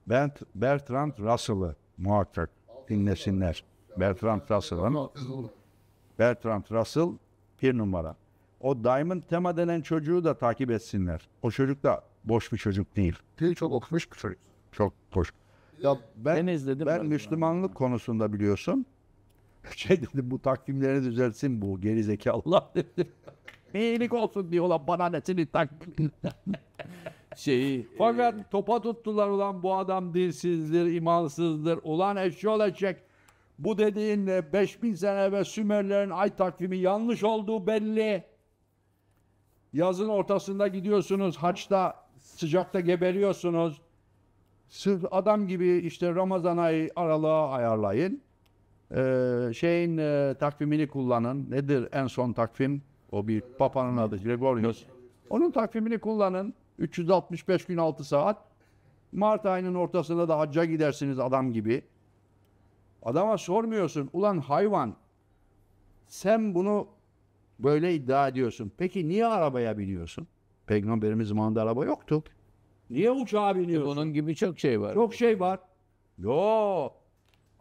Bert, Bertrand Russell'ı muhakkak dinlesinler. Bertrand Russell'ın Bertrand Russell bir numara. O Diamond Tema denen çocuğu da takip etsinler. O çocuk da boş bir çocuk değil. Değil çok okumuş bir çocuk. Çok boş. Ya ben, ben izledim. Ben, ben Müslümanlık ben. konusunda biliyorsun. Şey dedim bu takvimlerini düzelsin bu gerizekalılar dedim iyilik olsun diyorlar bana ne tak şeyi. Fakat e... topa tuttular ulan bu adam dinsizdir imansızdır. Ulan eşi olacak. Bu dediğin 5000 e, sene ve Sümerlerin ay takvimi yanlış olduğu belli. Yazın ortasında gidiyorsunuz, haçta sıcakta geberiyorsunuz. Sırf adam gibi işte Ramazan ayı aralığı ayarlayın. Ee, şeyin e, takvimini kullanın. Nedir en son takvim? O bir papanın adı Gregorius. Onun takvimini kullanın. 365 gün 6 saat. Mart ayının ortasında da hacca gidersiniz adam gibi. Adama sormuyorsun. Ulan hayvan sen bunu böyle iddia ediyorsun. Peki niye arabaya biniyorsun? Peygamberimiz zamanında araba yoktu. Niye uçağa biniyorsun? E bunun gibi çok şey var. Çok şey var. Yok.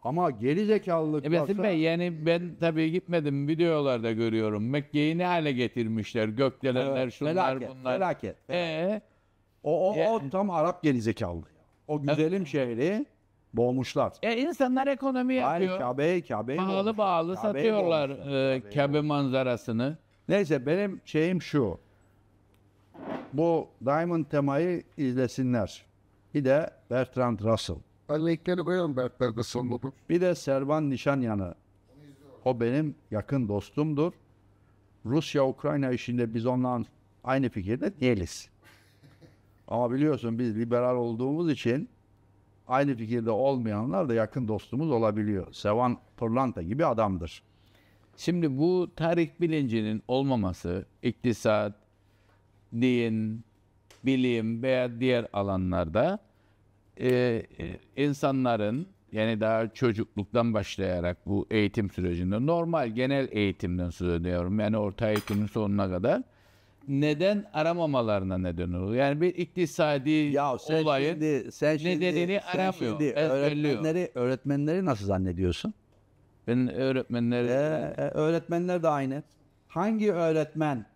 Ama geri zekalılık e, varsa... Bey yani ben tabii gitmedim videolarda görüyorum. Mekke'yi ne hale getirmişler? Gökdelenler, evet, şunlar, felaket, bunlar. Felaket. Ee, o, o, e, o tam Arap geri zekalılık. O güzelim e, şehri boğmuşlar. E insanlar ekonomi yapıyor. Hayır Kabe Kabe'yi Pahalı bağlı Kabe'yi satıyorlar e, Kabe, Kabe manzarasını. Neyse benim şeyim şu. Bu Diamond temayı izlesinler. Bir de Bertrand Russell. Örnekleri koyalım Berkler'de sonladım. Bir de Servan Nişanyan'ı. O benim yakın dostumdur. Rusya-Ukrayna işinde biz onunla aynı fikirde değiliz. Ama biliyorsun biz liberal olduğumuz için aynı fikirde olmayanlar da yakın dostumuz olabiliyor. Sevan Pırlanta gibi adamdır. Şimdi bu tarih bilincinin olmaması iktisat, din, bilim veya diğer alanlarda e, insanların yani daha çocukluktan başlayarak bu eğitim sürecinde normal genel eğitimden söz ediyorum. Yani orta eğitimin sonuna kadar neden aramamalarına neden oluyor? Yani bir iktisadi ya sen olayın şimdi, sen şimdi, nedenini sen aramıyor. Şimdi öğretmenleri, öğretmenleri nasıl zannediyorsun? Ben öğretmenleri... Ee, e, öğretmenler de aynı. Hangi öğretmen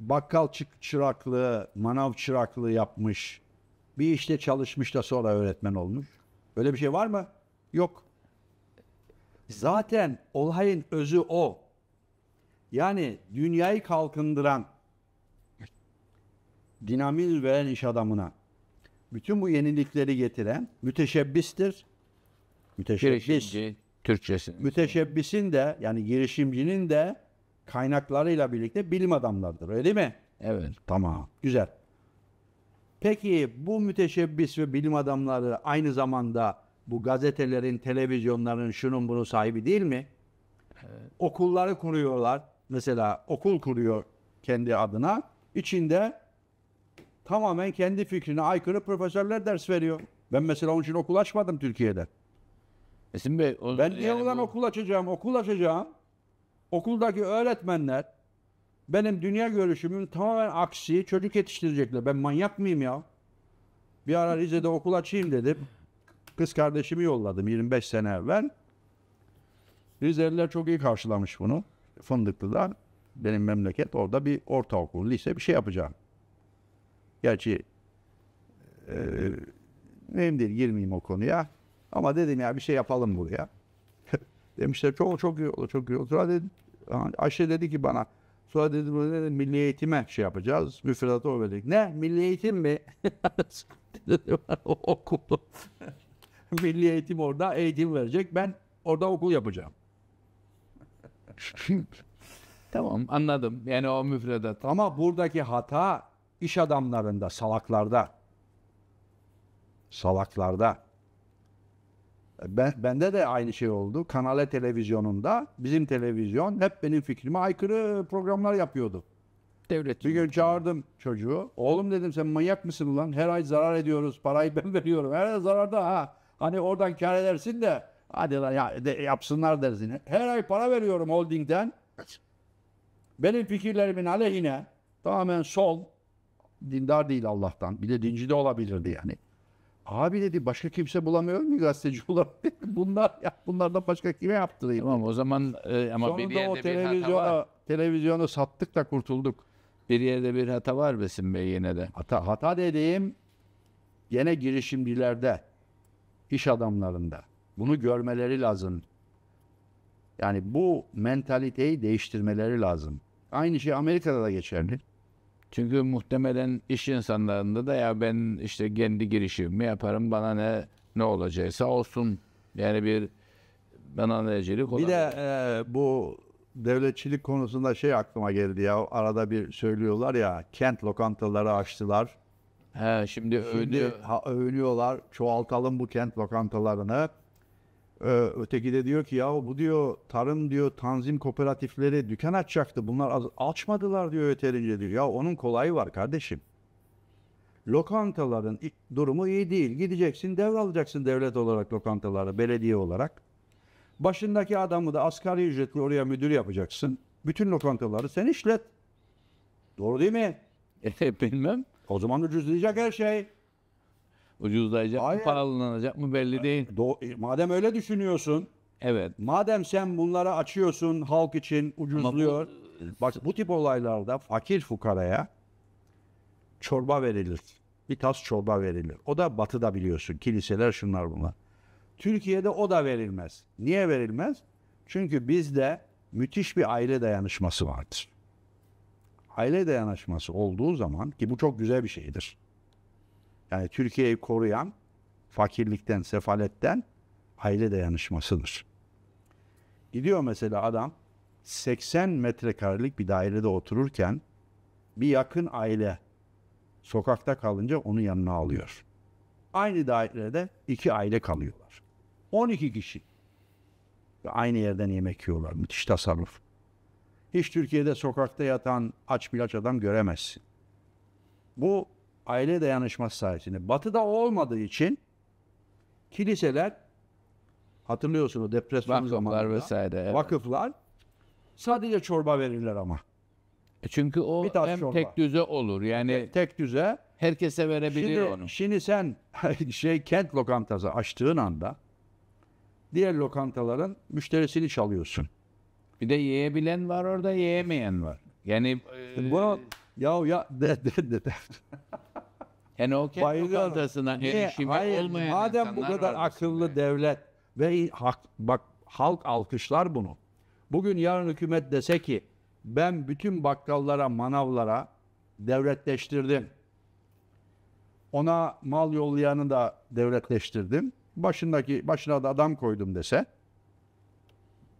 bakkal çıraklığı, manav çıraklığı yapmış, bir işte çalışmış da sonra öğretmen olmuş. Böyle bir şey var mı? Yok. Zaten olayın özü o. Yani dünyayı kalkındıran, dinamiz veren iş adamına bütün bu yenilikleri getiren müteşebbistir. Müteşebbis. Girişimci, Türkçesi. Müteşebbisin de yani girişimcinin de kaynaklarıyla birlikte bilim adamlardır. öyle değil mi? Evet. Tamam güzel. Peki bu müteşebbis ve bilim adamları aynı zamanda bu gazetelerin, televizyonların şunun bunun sahibi değil mi? Okulları kuruyorlar. Mesela okul kuruyor kendi adına. İçinde tamamen kendi fikrine aykırı profesörler ders veriyor. Ben mesela onun için okul açmadım Türkiye'de. Esin Bey, o, ben niye yani ulan bu... okul açacağım? Okul açacağım. Okuldaki öğretmenler benim dünya görüşümün tamamen aksi çocuk yetiştirecekler. Ben manyak mıyım ya? Bir ara Rize'de okul açayım dedim. Kız kardeşimi yolladım 25 sene evvel. Rizeliler çok iyi karşılamış bunu. Fındıklı'dan benim memleket orada bir ortaokul, lise bir şey yapacağım. Gerçi e, mühim değil girmeyeyim o konuya. Ama dedim ya bir şey yapalım buraya. Demişler çok çok iyi olur, çok iyi olur. Dedim, Ayşe dedi ki bana Sonra dedim ne milli eğitime şey yapacağız. Müfredatı o verdik. Ne? Milli eğitim mi? Okulu. milli eğitim orada eğitim verecek. Ben orada okul yapacağım. tamam anladım. Yani o müfredat. Ama buradaki hata iş adamlarında, salaklarda. Salaklarda. Ben, bende de aynı şey oldu. Kanale televizyonunda bizim televizyon hep benim fikrime aykırı programlar yapıyordu. Devlet. Bir gün çağırdım çocuğu. Oğlum dedim sen manyak mısın ulan? Her ay zarar ediyoruz. Parayı ben veriyorum. Her ay zararda ha. Hani oradan kar edersin de hadi lan ya, de, yapsınlar dersin. Her ay para veriyorum holdingden. Benim fikirlerimin aleyhine tamamen sol dindar değil Allah'tan. Bir de dinci de olabilirdi yani. Abi dedi başka kimse bulamıyor mu gazeteci bulamıyor. Bunlar ya bunlardan başka kime yaptırayım? Tamam o zaman e, ama Sonunda bir yerde o televizyona, bir hata var. televizyonu sattık da kurtulduk. Bir yerde bir hata var Besim Bey yine de. Hata, hata dediğim gene girişimcilerde, iş adamlarında. Bunu görmeleri lazım. Yani bu mentaliteyi değiştirmeleri lazım. Aynı şey Amerika'da da geçerli. Çünkü muhtemelen iş insanlarında da ya ben işte kendi girişimimi yaparım bana ne ne olacaksa olsun. Yani bir ben anlayıcılık Bir de e, bu devletçilik konusunda şey aklıma geldi ya arada bir söylüyorlar ya kent lokantaları açtılar. He, şimdi, şimdi övünüyor. ha, övünüyorlar çoğaltalım bu kent lokantalarını. Ee, öteki de diyor ki ya bu diyor tarım diyor tanzim kooperatifleri dükkan açacaktı. Bunlar az, açmadılar diyor yeterince diyor. Ya onun kolayı var kardeşim. Lokantaların durumu iyi değil. Gideceksin devralacaksın devlet olarak lokantaları belediye olarak. Başındaki adamı da asgari ücretli oraya müdür yapacaksın. Bütün lokantaları sen işlet. Doğru değil mi? E, bilmem. O zaman ucuzlayacak her şey. Ucuzlayacak Hayır. mı pahalılanacak mı belli değil. Do e, madem öyle düşünüyorsun. Evet. Madem sen bunları açıyorsun halk için ucuzluyor. Bu, e, bak bu tip olaylarda fakir fukaraya çorba verilir. Bir tas çorba verilir. O da batıda biliyorsun. Kiliseler şunlar bunlar. Türkiye'de o da verilmez. Niye verilmez? Çünkü bizde müthiş bir aile dayanışması vardır. Aile dayanışması olduğu zaman ki bu çok güzel bir şeydir. Yani Türkiye'yi koruyan fakirlikten, sefaletten aile dayanışmasıdır. Gidiyor mesela adam 80 metrekarelik bir dairede otururken bir yakın aile sokakta kalınca onu yanına alıyor. Aynı dairede iki aile kalıyorlar. 12 kişi. Ve aynı yerden yemek yiyorlar. Müthiş tasarruf. Hiç Türkiye'de sokakta yatan aç bir aç adam göremezsin. Bu aile dayanışması sayesinde. Batı'da o olmadığı için kiliseler hatırlıyorsunuz depresyon vakıflar zamanında vesaire, evet. vakıflar sadece çorba verirler ama. E çünkü o bir hem çorba. tek düze olur. Yani tek, tek düze herkese verebilir şimdi, onu. Şimdi sen şey kent lokantası açtığın anda diğer lokantaların müşterisini çalıyorsun. Bir de yiyebilen var orada, yiyemeyen var. Yani e, bu ya ya de de de. de. Yani o Bayılıyor. adasından erişimi Hayır, olmayan Madem bu kadar akıllı aslında. devlet ve hak, bak halk alkışlar bunu. Bugün yarın hükümet dese ki ben bütün bakkallara, manavlara devletleştirdim. Ona mal yollayanı da devletleştirdim. Başındaki başına da adam koydum dese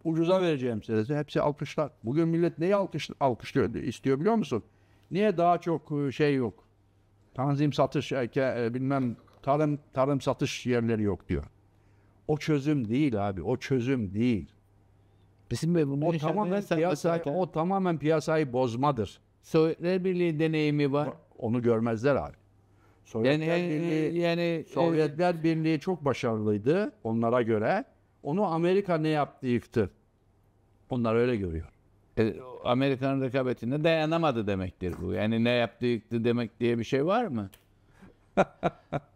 ucuza vereceğim size dese hepsi alkışlar. Bugün millet neyi alkış, alkışlıyor istiyor biliyor musun? Niye daha çok ıı, şey yok? Tanzim satış e, e, bilmem tarım tarım satış yerleri yok diyor. O çözüm değil abi. O çözüm değil. Bizim ve o tamamen piyasa, o tamamen piyasayı bozmadır. Sovyetler Birliği deneyimi var. Onu görmezler abi. Sovyetler yani, e, Birliği, yani e, Sovyetler e, Birliği çok başarılıydı onlara göre. Onu Amerika ne yaptı yıktı. Onlar öyle görüyor. E, Amerikan rekabetine dayanamadı demektir bu. Yani ne yaptı yıktı demek diye bir şey var mı?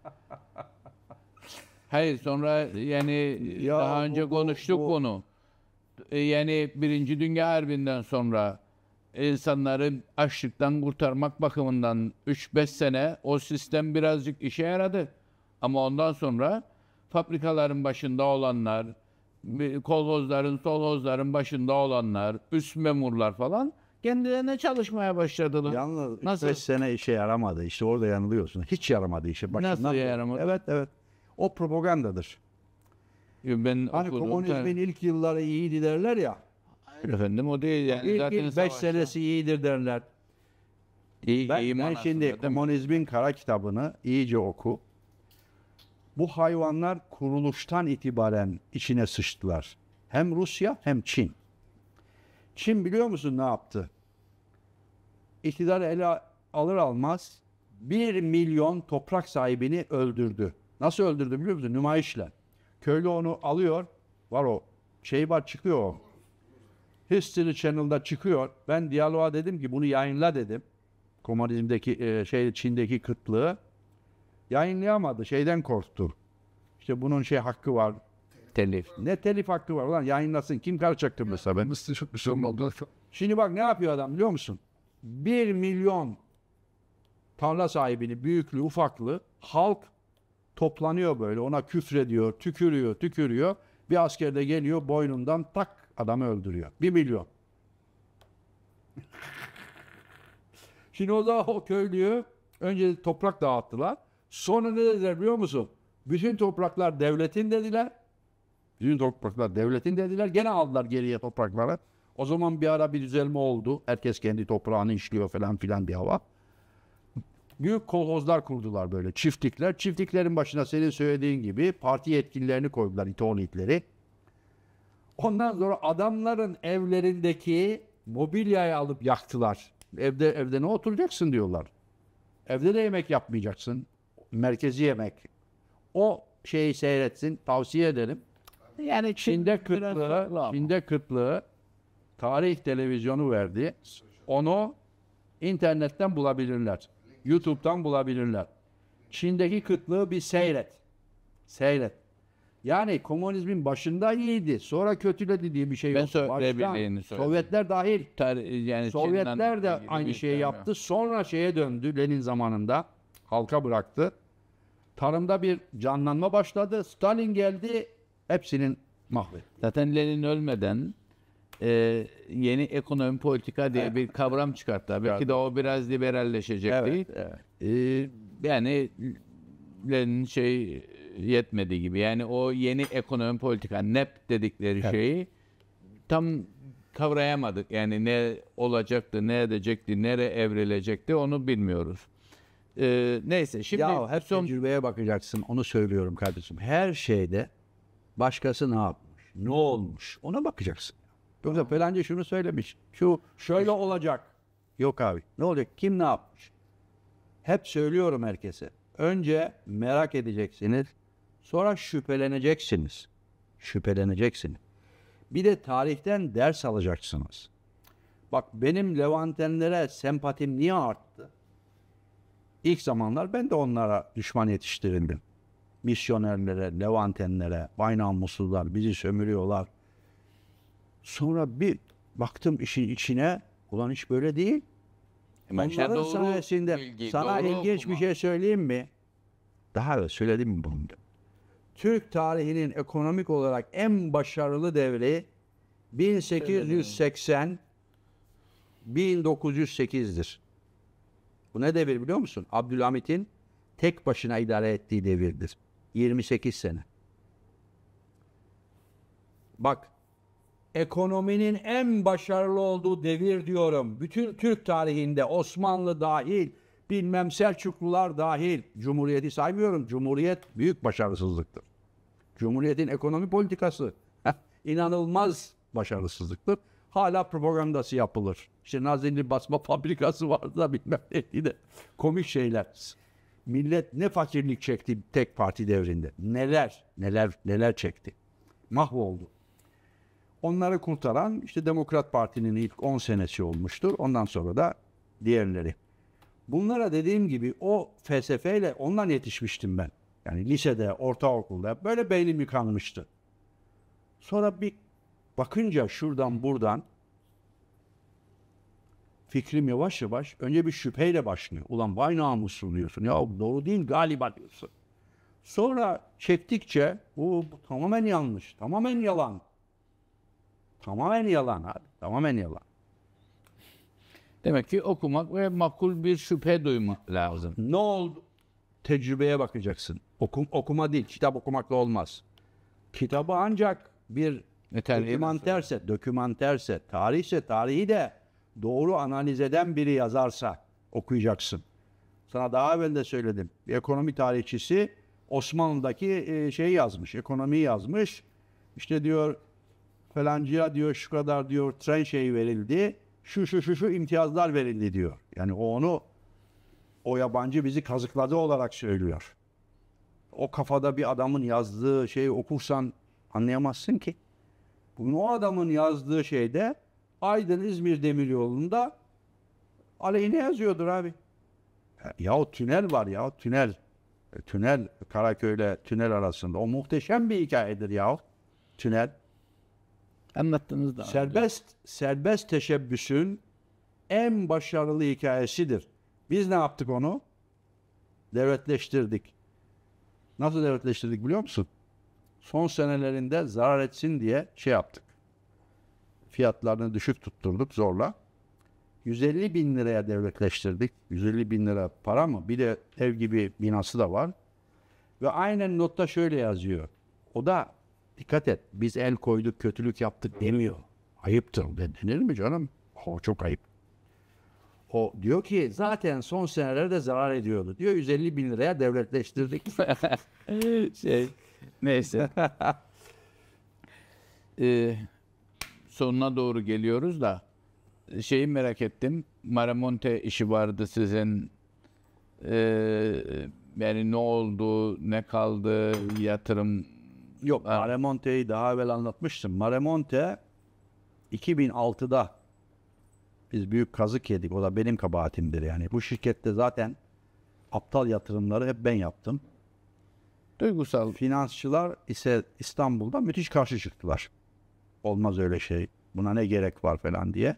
Hayır sonra yani ya daha bu, önce konuştuk bu. bunu. E, yani Birinci Dünya Harbi'nden sonra insanları açlıktan kurtarmak bakımından 3-5 sene o sistem birazcık işe yaradı. Ama ondan sonra fabrikaların başında olanlar, kolhozların, solhozların başında olanlar, üst memurlar falan kendilerine çalışmaya başladılar. Yalnız Nasıl? 5 sene işe yaramadı. İşte orada yanılıyorsun. Hiç yaramadı işe. Başından Nasıl yaramadı? Evet evet. O propagandadır. Ben hani okudum, komünizmin ilk yılları iyiydi derler ya. Hayır efendim o değil yani. İlk, Zaten ilk beş senesi iyidir derler. İyi, ben, ben şimdi komünizmin kara kitabını iyice oku. Bu hayvanlar kuruluştan itibaren içine sıçtılar. Hem Rusya hem Çin. Çin biliyor musun ne yaptı? İktidarı ele alır almaz 1 milyon toprak sahibini öldürdü. Nasıl öldürdü biliyor musun? Nümayişle. Köylü onu alıyor. Var o. Şey var çıkıyor History Channel'da çıkıyor. Ben diyaloğa dedim ki bunu yayınla dedim. Komünizmdeki e, şey Çin'deki kıtlığı. Yayınlayamadı. Şeyden korktu. İşte bunun şey hakkı var. Telif. Ne telif hakkı var lan yayınlasın. Kim karışacak mesela ben? Şey Şimdi bak ne yapıyor adam biliyor musun? Bir milyon tarla sahibini büyüklü ufaklı halk toplanıyor böyle ona küfrediyor, tükürüyor, tükürüyor. Bir asker de geliyor boynundan tak adamı öldürüyor. Bir milyon. Şimdi o da o köylüyü önce toprak dağıttılar. Sonra ne dediler biliyor musun? Bütün topraklar devletin dediler. Bütün topraklar devletin dediler. Gene aldılar geriye toprakları. O zaman bir ara bir düzelme oldu. Herkes kendi toprağını işliyor falan filan bir hava. Büyük kolhozlar kurdular böyle çiftlikler. Çiftliklerin başına senin söylediğin gibi parti yetkililerini koydular itonitleri. Ondan sonra adamların evlerindeki mobilyayı alıp yaktılar. Evde evde ne oturacaksın diyorlar. Evde de yemek yapmayacaksın merkezi yemek. O şeyi seyretsin, tavsiye ederim. Yani Çin'de kıtlığı, Çin'de kıtlığı tarih televizyonu verdi. Onu internetten bulabilirler. YouTube'dan bulabilirler. Çin'deki kıtlığı bir seyret. Seyret. Yani komünizmin başında iyiydi. Sonra kötüledi diye bir şey ben yok. Baştan, Sovyetler dahil. Tarih, yani Sovyetler Çin'den de aynı şeyi yaptı. Sonra şeye döndü Lenin zamanında. Halka bıraktı. Tarımda bir canlanma başladı. Stalin geldi. Hepsinin mahvetti. Zaten Lenin ölmeden e, yeni ekonomi politika diye bir kavram çıkarttı. Belki evet. de o biraz liberalleşecekti. Evet, evet. E, yani Lenin şey yetmedi gibi. Yani o yeni ekonomi politika NEP dedikleri evet. şeyi tam kavrayamadık. Yani ne olacaktı, ne edecekti, nereye evrilecekti onu bilmiyoruz. Ee, neyse şimdi ya hep son... tecrübeye bakacaksın onu söylüyorum kardeşim. Her şeyde başkası ne yapmış, ne olmuş ona bakacaksın. Yoksa falanca şunu söylemiş, şu şöyle olacak. Yok abi ne olacak kim ne yapmış? Hep söylüyorum herkese. Önce merak edeceksiniz. Sonra şüpheleneceksiniz. Şüpheleneceksiniz. Bir de tarihten ders alacaksınız. Bak benim Levantenlere sempatim niye arttı? İlk zamanlar ben de onlara düşman yetiştirildim. Misyonerlere, Levantenlere, vay namussuzlar bizi sömürüyorlar. Sonra bir baktım işin içine, ulan hiç böyle değil. Hemen Onların doğru sayesinde bilgi, sana doğru ilginç okuma. bir şey söyleyeyim mi? Daha da söyledim mi bunu? Türk tarihinin ekonomik olarak en başarılı devri 1880 1908'dir. Bu ne devir biliyor musun? Abdülhamit'in tek başına idare ettiği devirdir. 28 sene. Bak ekonominin en başarılı olduğu devir diyorum. Bütün Türk tarihinde Osmanlı dahil, bilmem Selçuklular dahil, Cumhuriyeti saymıyorum. Cumhuriyet büyük başarısızlıktır. Cumhuriyetin ekonomi politikası heh, inanılmaz başarısızlıktır hala propagandası yapılır. İşte Nazilli basma fabrikası vardı da bilmem neydi de. Komik şeyler. Millet ne fakirlik çekti tek parti devrinde. Neler, neler, neler çekti. Mahvoldu. Onları kurtaran işte Demokrat Parti'nin ilk 10 senesi olmuştur. Ondan sonra da diğerleri. Bunlara dediğim gibi o felsefeyle ondan yetişmiştim ben. Yani lisede, ortaokulda böyle beynim yıkanmıştı. Sonra bir bakınca şuradan buradan fikrim yavaş yavaş önce bir şüpheyle başlıyor. Ulan vay namussuz diyorsun. Ya doğru değil galiba diyorsun. Sonra çektikçe bu, bu tamamen yanlış, tamamen yalan. Tamamen yalan abi, tamamen yalan. Demek ki okumak ve makul bir şüphe duyma lazım. Ne oldu? Tecrübeye bakacaksın. Okum, okuma değil, kitap okumakla olmaz. Kitabı ancak bir Nitelim dokümanterse, mesela. dokümanterse, tarihse tarihi de doğru analiz eden biri yazarsa okuyacaksın. Sana daha evvel de söyledim. Bir ekonomi tarihçisi Osmanlı'daki e, şey yazmış, ekonomiyi yazmış. İşte diyor falancıya diyor şu kadar diyor tren şeyi verildi. Şu şu şu şu imtiyazlar verildi diyor. Yani o onu o yabancı bizi kazıkladı olarak söylüyor. O kafada bir adamın yazdığı şeyi okursan anlayamazsın ki. Bugün o adamın yazdığı şeyde Aydın İzmir Demiryolu'nda aleyhine yazıyordur abi. Ya o tünel var ya tünel. E, tünel Karaköy'le tünel arasında. O muhteşem bir hikayedir ya tünel. Anlattınız da. Serbest abi. serbest teşebbüsün en başarılı hikayesidir. Biz ne yaptık onu? Devletleştirdik. Nasıl devletleştirdik biliyor musun? son senelerinde zarar etsin diye şey yaptık. Fiyatlarını düşük tutturduk zorla. 150 bin liraya devletleştirdik. 150 bin lira para mı? Bir de ev gibi binası da var. Ve aynen notta şöyle yazıyor. O da dikkat et biz el koyduk kötülük yaptık demiyor. Ayıptır denir mi canım? O çok ayıp. O diyor ki zaten son senelerde zarar ediyordu. Diyor 150 bin liraya devletleştirdik. şey Neyse. ee, sonuna doğru geliyoruz da şeyi merak ettim. Maramonte işi vardı sizin. Ee, yani ne oldu, ne kaldı, yatırım Yok, ha. Maremonte'yi daha evvel anlatmıştım. Maremonte 2006'da biz büyük kazık yedik. O da benim kabahatimdir yani. Bu şirkette zaten aptal yatırımları hep ben yaptım. Duygusal finansçılar ise İstanbul'da müthiş karşı çıktılar. Olmaz öyle şey. Buna ne gerek var falan diye.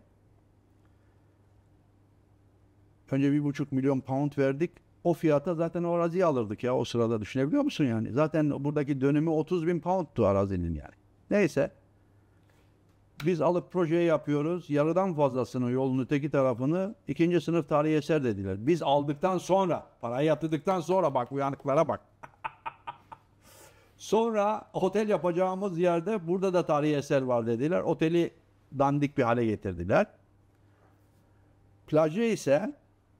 Önce bir buçuk milyon pound verdik. O fiyata zaten o araziyi alırdık ya o sırada düşünebiliyor musun yani? Zaten buradaki dönümü 30 bin poundtu arazinin yani. Neyse biz alıp projeyi yapıyoruz. Yarıdan fazlasını yolun öteki tarafını ikinci sınıf tarihi eser dediler. Biz aldıktan sonra parayı yatırdıktan sonra bak uyanıklara bak. Sonra otel yapacağımız yerde burada da tarihi eser var dediler. Oteli dandik bir hale getirdiler. Plajı ise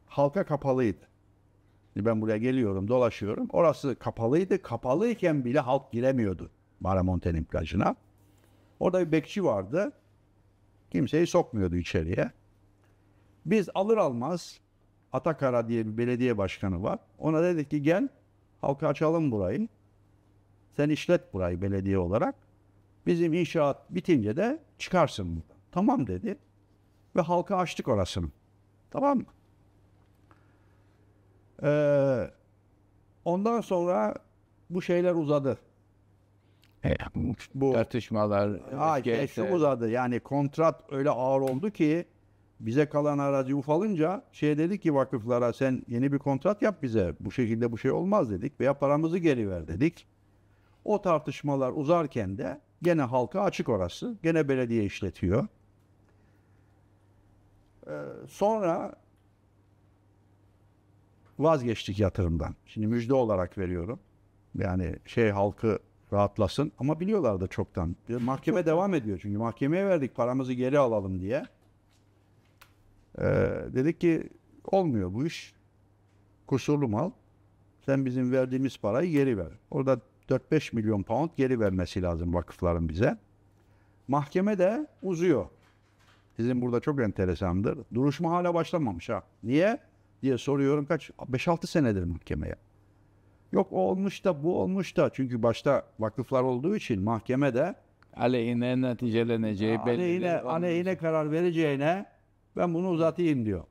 halka kapalıydı. ben buraya geliyorum, dolaşıyorum. Orası kapalıydı. Kapalıyken bile halk giremiyordu Baramonte'nin plajına. Orada bir bekçi vardı. Kimseyi sokmuyordu içeriye. Biz alır almaz Atakara diye bir belediye başkanı var. Ona dedik ki gel halka açalım burayı. Sen işlet burayı belediye olarak. Bizim inşaat bitince de çıkarsın buradan. Tamam dedi. Ve halka açtık orasını. Tamam mı? Ee, ondan sonra bu şeyler uzadı. E, bu tartışmalar AKS uzadı. Yani kontrat öyle ağır oldu ki bize kalan arazi ufalınca şey dedik ki vakıflara sen yeni bir kontrat yap bize. Bu şekilde bu şey olmaz dedik veya paramızı geri ver dedik. O tartışmalar uzarken de gene halka açık orası. Gene belediye işletiyor. Ee, sonra vazgeçtik yatırımdan. Şimdi müjde olarak veriyorum. Yani şey halkı rahatlasın ama biliyorlar da çoktan. Mahkeme devam ediyor çünkü mahkemeye verdik paramızı geri alalım diye. Ee, dedik ki olmuyor bu iş. Kusurlu mal. Sen bizim verdiğimiz parayı geri ver. Orada 4-5 milyon pound geri vermesi lazım vakıfların bize. Mahkeme de uzuyor. Sizin burada çok enteresandır. Duruşma hala başlamamış ha. Niye? diye soruyorum kaç? 5-6 senedir mahkemeye. Yok o olmuş da bu olmuş da. Çünkü başta vakıflar olduğu için mahkeme mahkemede aleyhine neticeleneceği belli. Aleyhine, aleyhine karar vereceğine ben bunu uzatayım diyor.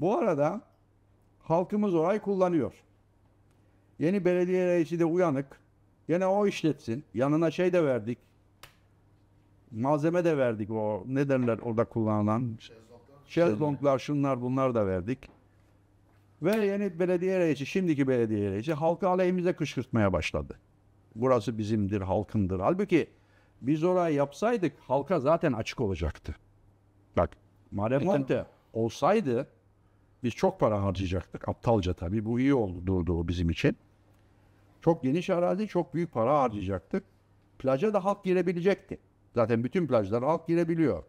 Bu arada halkımız orayı kullanıyor. Yeni belediye reisi de uyanık. Yine o işletsin. Yanına şey de verdik. Malzeme de verdik o ne derler orada kullanılan. Şezlonglar şunlar bunlar da verdik. Ve yeni belediye reisi, şimdiki belediye reisi halkı aleyhimize kışkırtmaya başladı. Burası bizimdir, halkındır. Halbuki biz orayı yapsaydık halka zaten açık olacaktı. Bak Maremante e, olsaydı biz çok para harcayacaktık. Aptalca tabii bu iyi oldu durduğu bizim için. Çok geniş arazi, çok büyük para harcayacaktı. Plaja da halk girebilecekti. Zaten bütün plajlar halk girebiliyor.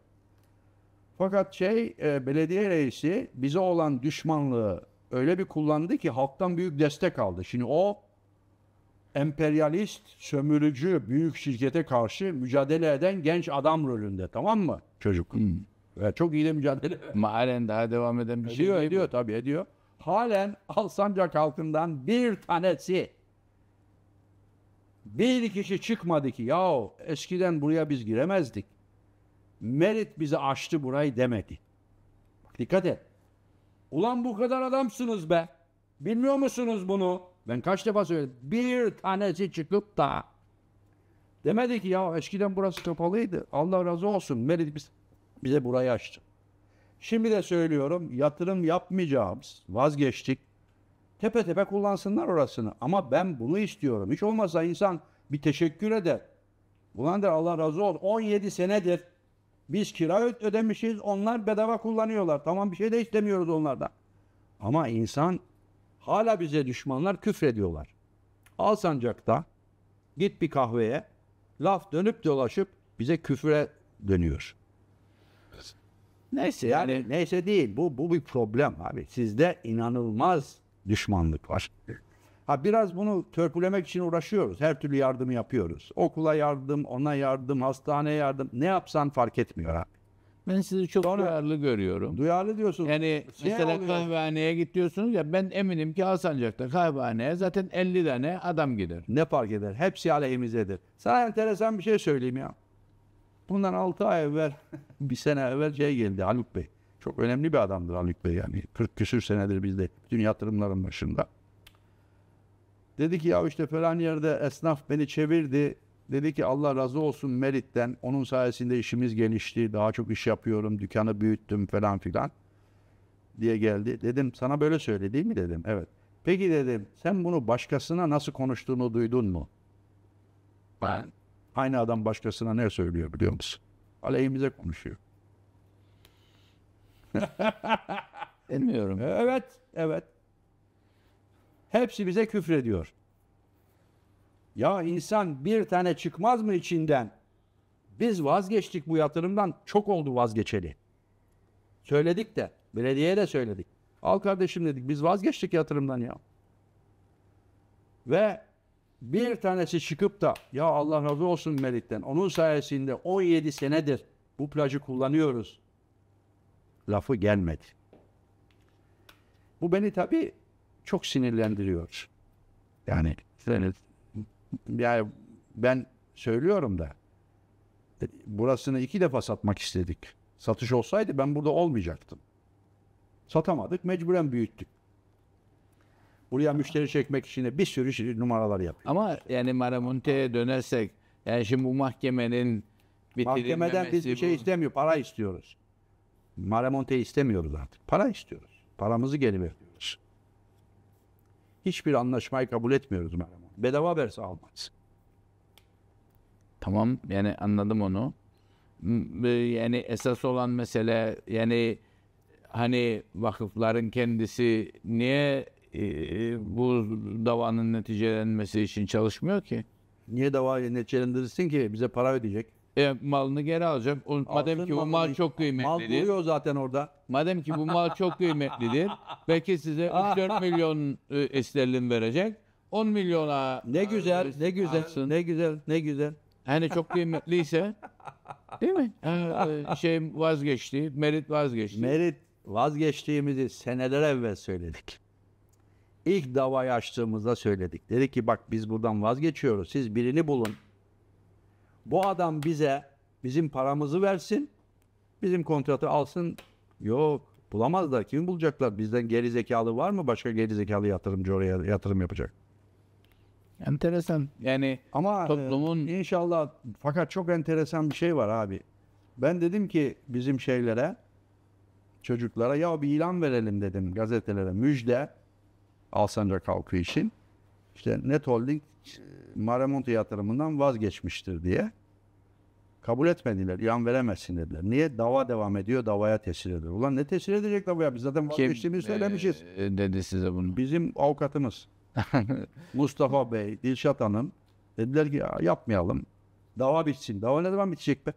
Fakat şey e, belediye reisi bize olan düşmanlığı öyle bir kullandı ki halktan büyük destek aldı. Şimdi o emperyalist, sömürücü büyük şirkete karşı mücadele eden genç adam rolünde tamam mı çocuk? Hmm. Ve çok iyi de mücadele. Malen daha devam eden bir ediyor, şey ediyor. Ediyor tabii ediyor. Halen Alsancak halkından bir tanesi bir kişi çıkmadı ki yahu eskiden buraya biz giremezdik. Merit bizi açtı burayı demedi. Bak dikkat et. Ulan bu kadar adamsınız be. Bilmiyor musunuz bunu? Ben kaç defa söyledim. Bir tanesi çıkıp da demedi ki ya eskiden burası kapalıydı. Allah razı olsun. Merit biz, bize burayı açtı. Şimdi de söylüyorum yatırım yapmayacağımız vazgeçtik tepe tepe kullansınlar orasını. Ama ben bunu istiyorum. Hiç olmazsa insan bir teşekkür eder. Ulan der Allah razı olsun. 17 senedir biz kira ödemişiz. Onlar bedava kullanıyorlar. Tamam bir şey de istemiyoruz onlardan. Ama insan hala bize düşmanlar küfrediyorlar. Alsancak'ta git bir kahveye laf dönüp dolaşıp bize küfre dönüyor. Neyse yani neyse değil. Bu bu bir problem abi. Sizde inanılmaz düşmanlık var. Ha biraz bunu törpülemek için uğraşıyoruz. Her türlü yardımı yapıyoruz. Okula yardım, ona yardım, hastaneye yardım. Ne yapsan fark etmiyor abi. Ben sizi çok Sonra, duyarlı görüyorum. Duyarlı diyorsunuz. Yani ne mesela oluyor? kahvehaneye git diyorsunuz ya ben eminim ki Alsancak'ta kahvehaneye zaten 50 tane adam gider. Ne fark eder? Hepsi aleyhimizedir. Sana enteresan bir şey söyleyeyim ya. Bundan 6 ay evvel, bir sene evvel şey geldi Haluk Bey. Çok önemli bir adamdır Haluk Bey yani. 40 küsür senedir bizde bütün yatırımların başında. Dedi ki ya işte falan yerde esnaf beni çevirdi. Dedi ki Allah razı olsun Merit'ten. Onun sayesinde işimiz gelişti. Daha çok iş yapıyorum. Dükkanı büyüttüm falan filan diye geldi. Dedim sana böyle söyledi değil mi dedim. Evet. Peki dedim sen bunu başkasına nasıl konuştuğunu duydun mu? Ben. Aynı adam başkasına ne söylüyor biliyor musun? Aleyhimize konuşuyor. Bilmiyorum. Evet, evet. Hepsi bize küfür ediyor. Ya insan bir tane çıkmaz mı içinden? Biz vazgeçtik bu yatırımdan. Çok oldu vazgeçeli. Söyledik de. Belediyeye de söyledik. Al kardeşim dedik. Biz vazgeçtik yatırımdan ya. Ve bir tanesi çıkıp da ya Allah razı olsun Melikten. onun sayesinde 17 senedir bu plajı kullanıyoruz lafı gelmedi. Bu beni tabii çok sinirlendiriyor. Yani yani ben söylüyorum da e, burasını iki defa satmak istedik. Satış olsaydı ben burada olmayacaktım. Satamadık, mecburen büyüttük. Buraya müşteri çekmek için bir sürü şey, numaralar yapıyor. Ama yani Maramonte'ye dönersek, yani şimdi bu mahkemenin bitirilmemesi... Mahkemeden biz bir şey istemiyor, para istiyoruz. Maramonte istemiyoruz artık. Para istiyoruz. Paramızı geri veriyoruz. Hiçbir anlaşmayı kabul etmiyoruz Maramonte. Bedava verse almaz. Tamam yani anladım onu. Yani esas olan mesele yani hani vakıfların kendisi niye e, bu davanın neticelenmesi için çalışmıyor ki? Niye dava neticelendirirsin ki? Bize para ödeyecek e, malını geri alacak. O, madem ki bu mal çok Mal kıymetlidir. duruyor zaten orada. Madem ki bu mal çok kıymetlidir. belki size 3-4 milyon e, sterlin verecek. 10 milyona Ne e, güzel, ne güzel, alsın. ne güzel, ne güzel. Hani çok kıymetliyse değil mi? e, şey vazgeçti. Merit vazgeçti. Merit vazgeçtiğimizi seneler evvel söyledik. İlk davayı açtığımızda söyledik. Dedi ki bak biz buradan vazgeçiyoruz. Siz birini bulun. Bu adam bize bizim paramızı versin. Bizim kontratı alsın. Yok bulamazlar. Kim bulacaklar? Bizden geri zekalı var mı? Başka geri zekalı yatırımcı oraya yatırım yapacak. Enteresan. Yani ama e, toplumun e, inşallah fakat çok enteresan bir şey var abi. Ben dedim ki bizim şeylere çocuklara ya bir ilan verelim dedim gazetelere müjde Alsancak halkı için işte Net Holding e, Maremonti yatırımından vazgeçmiştir diye kabul etmediler. Yan veremezsin dediler. Niye? Dava devam ediyor. Davaya tesir ediyor. Ulan ne tesir edecek davaya? Biz zaten vazgeçtiğimizi e, söylemişiz. E, dedi size bunu. Bizim avukatımız. Mustafa Bey, Dilşat Hanım dediler ki ya yapmayalım. Dava bitsin. Dava ne zaman bitecek be?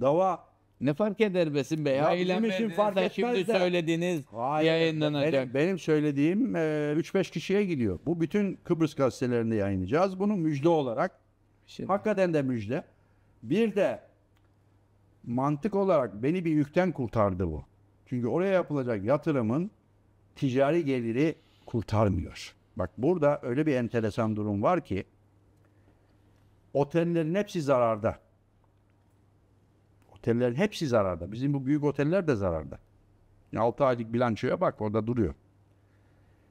Dava ne fark eder Besim Bey? Ya, bizim için fark etmez Şimdi de. söylediğiniz Hayır, yayınlanacak. Benim, benim söylediğim e, 3-5 kişiye gidiyor. Bu bütün Kıbrıs gazetelerinde yayınlayacağız. Bunu müjde olarak. Şimdi. Hakikaten de müjde. Bir de mantık olarak beni bir yükten kurtardı bu. Çünkü oraya yapılacak yatırımın ticari geliri kurtarmıyor. Bak burada öyle bir enteresan durum var ki otellerin hepsi zararda. Otellerin hepsi zararda. Bizim bu büyük oteller de zararda. Yani 6 aylık bilançoya bak orada duruyor.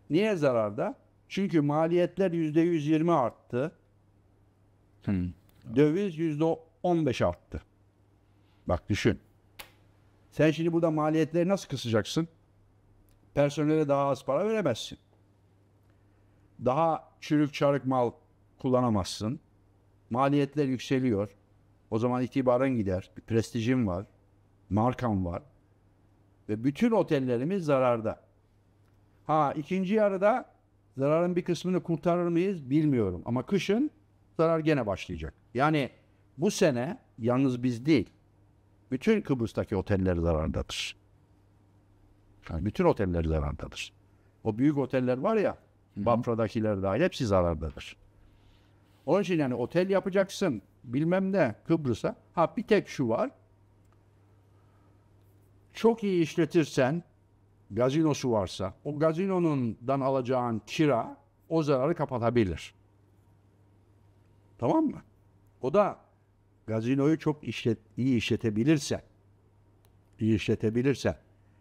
Niye zararda? Çünkü maliyetler %120 arttı. Hmm. Döviz %15 arttı. Bak düşün. Sen şimdi burada maliyetleri nasıl kısacaksın? Personele daha az para veremezsin. Daha çürük çarık mal kullanamazsın. Maliyetler yükseliyor. O zaman itibarın gider. Bir prestijim var. Markam var. Ve bütün otellerimiz zararda. Ha ikinci yarıda zararın bir kısmını kurtarır mıyız bilmiyorum. Ama kışın zarar gene başlayacak. Yani bu sene yalnız biz değil. Bütün Kıbrıs'taki oteller zarardadır. Yani bütün oteller zarardadır. O büyük oteller var ya, Bafra'dakiler dahil hepsi zarardadır. Onun için yani otel yapacaksın bilmem ne Kıbrıs'a. Ha bir tek şu var. Çok iyi işletirsen gazinosu varsa o gazinonundan alacağın kira o zararı kapatabilir. Tamam mı? O da gazinoyu çok işlet, iyi işletebilirsen iyi işletebilirsen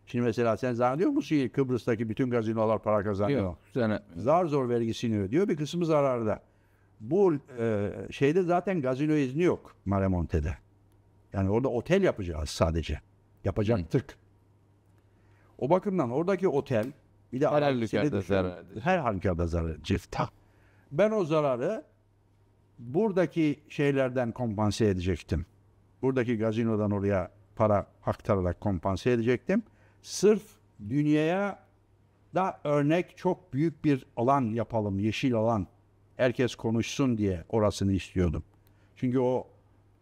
Şimdi mesela sen zannediyor musun ki Kıbrıs'taki bütün gazinolar para kazanıyor? Yok, zannetmiyorum. zor vergisini ödüyor. Bir kısmı zararda bu e, şeyde zaten gazino izni yok Maremonte'de. Yani orada otel yapacağız sadece. Yapacaktık. Hı. O bakımdan oradaki otel bir de her halükarda zarar Her halükarda zarar edecek. Ben o zararı buradaki şeylerden kompanse edecektim. Buradaki gazinodan oraya para aktararak kompanse edecektim. Sırf dünyaya da örnek çok büyük bir alan yapalım, yeşil alan herkes konuşsun diye orasını istiyordum. Çünkü o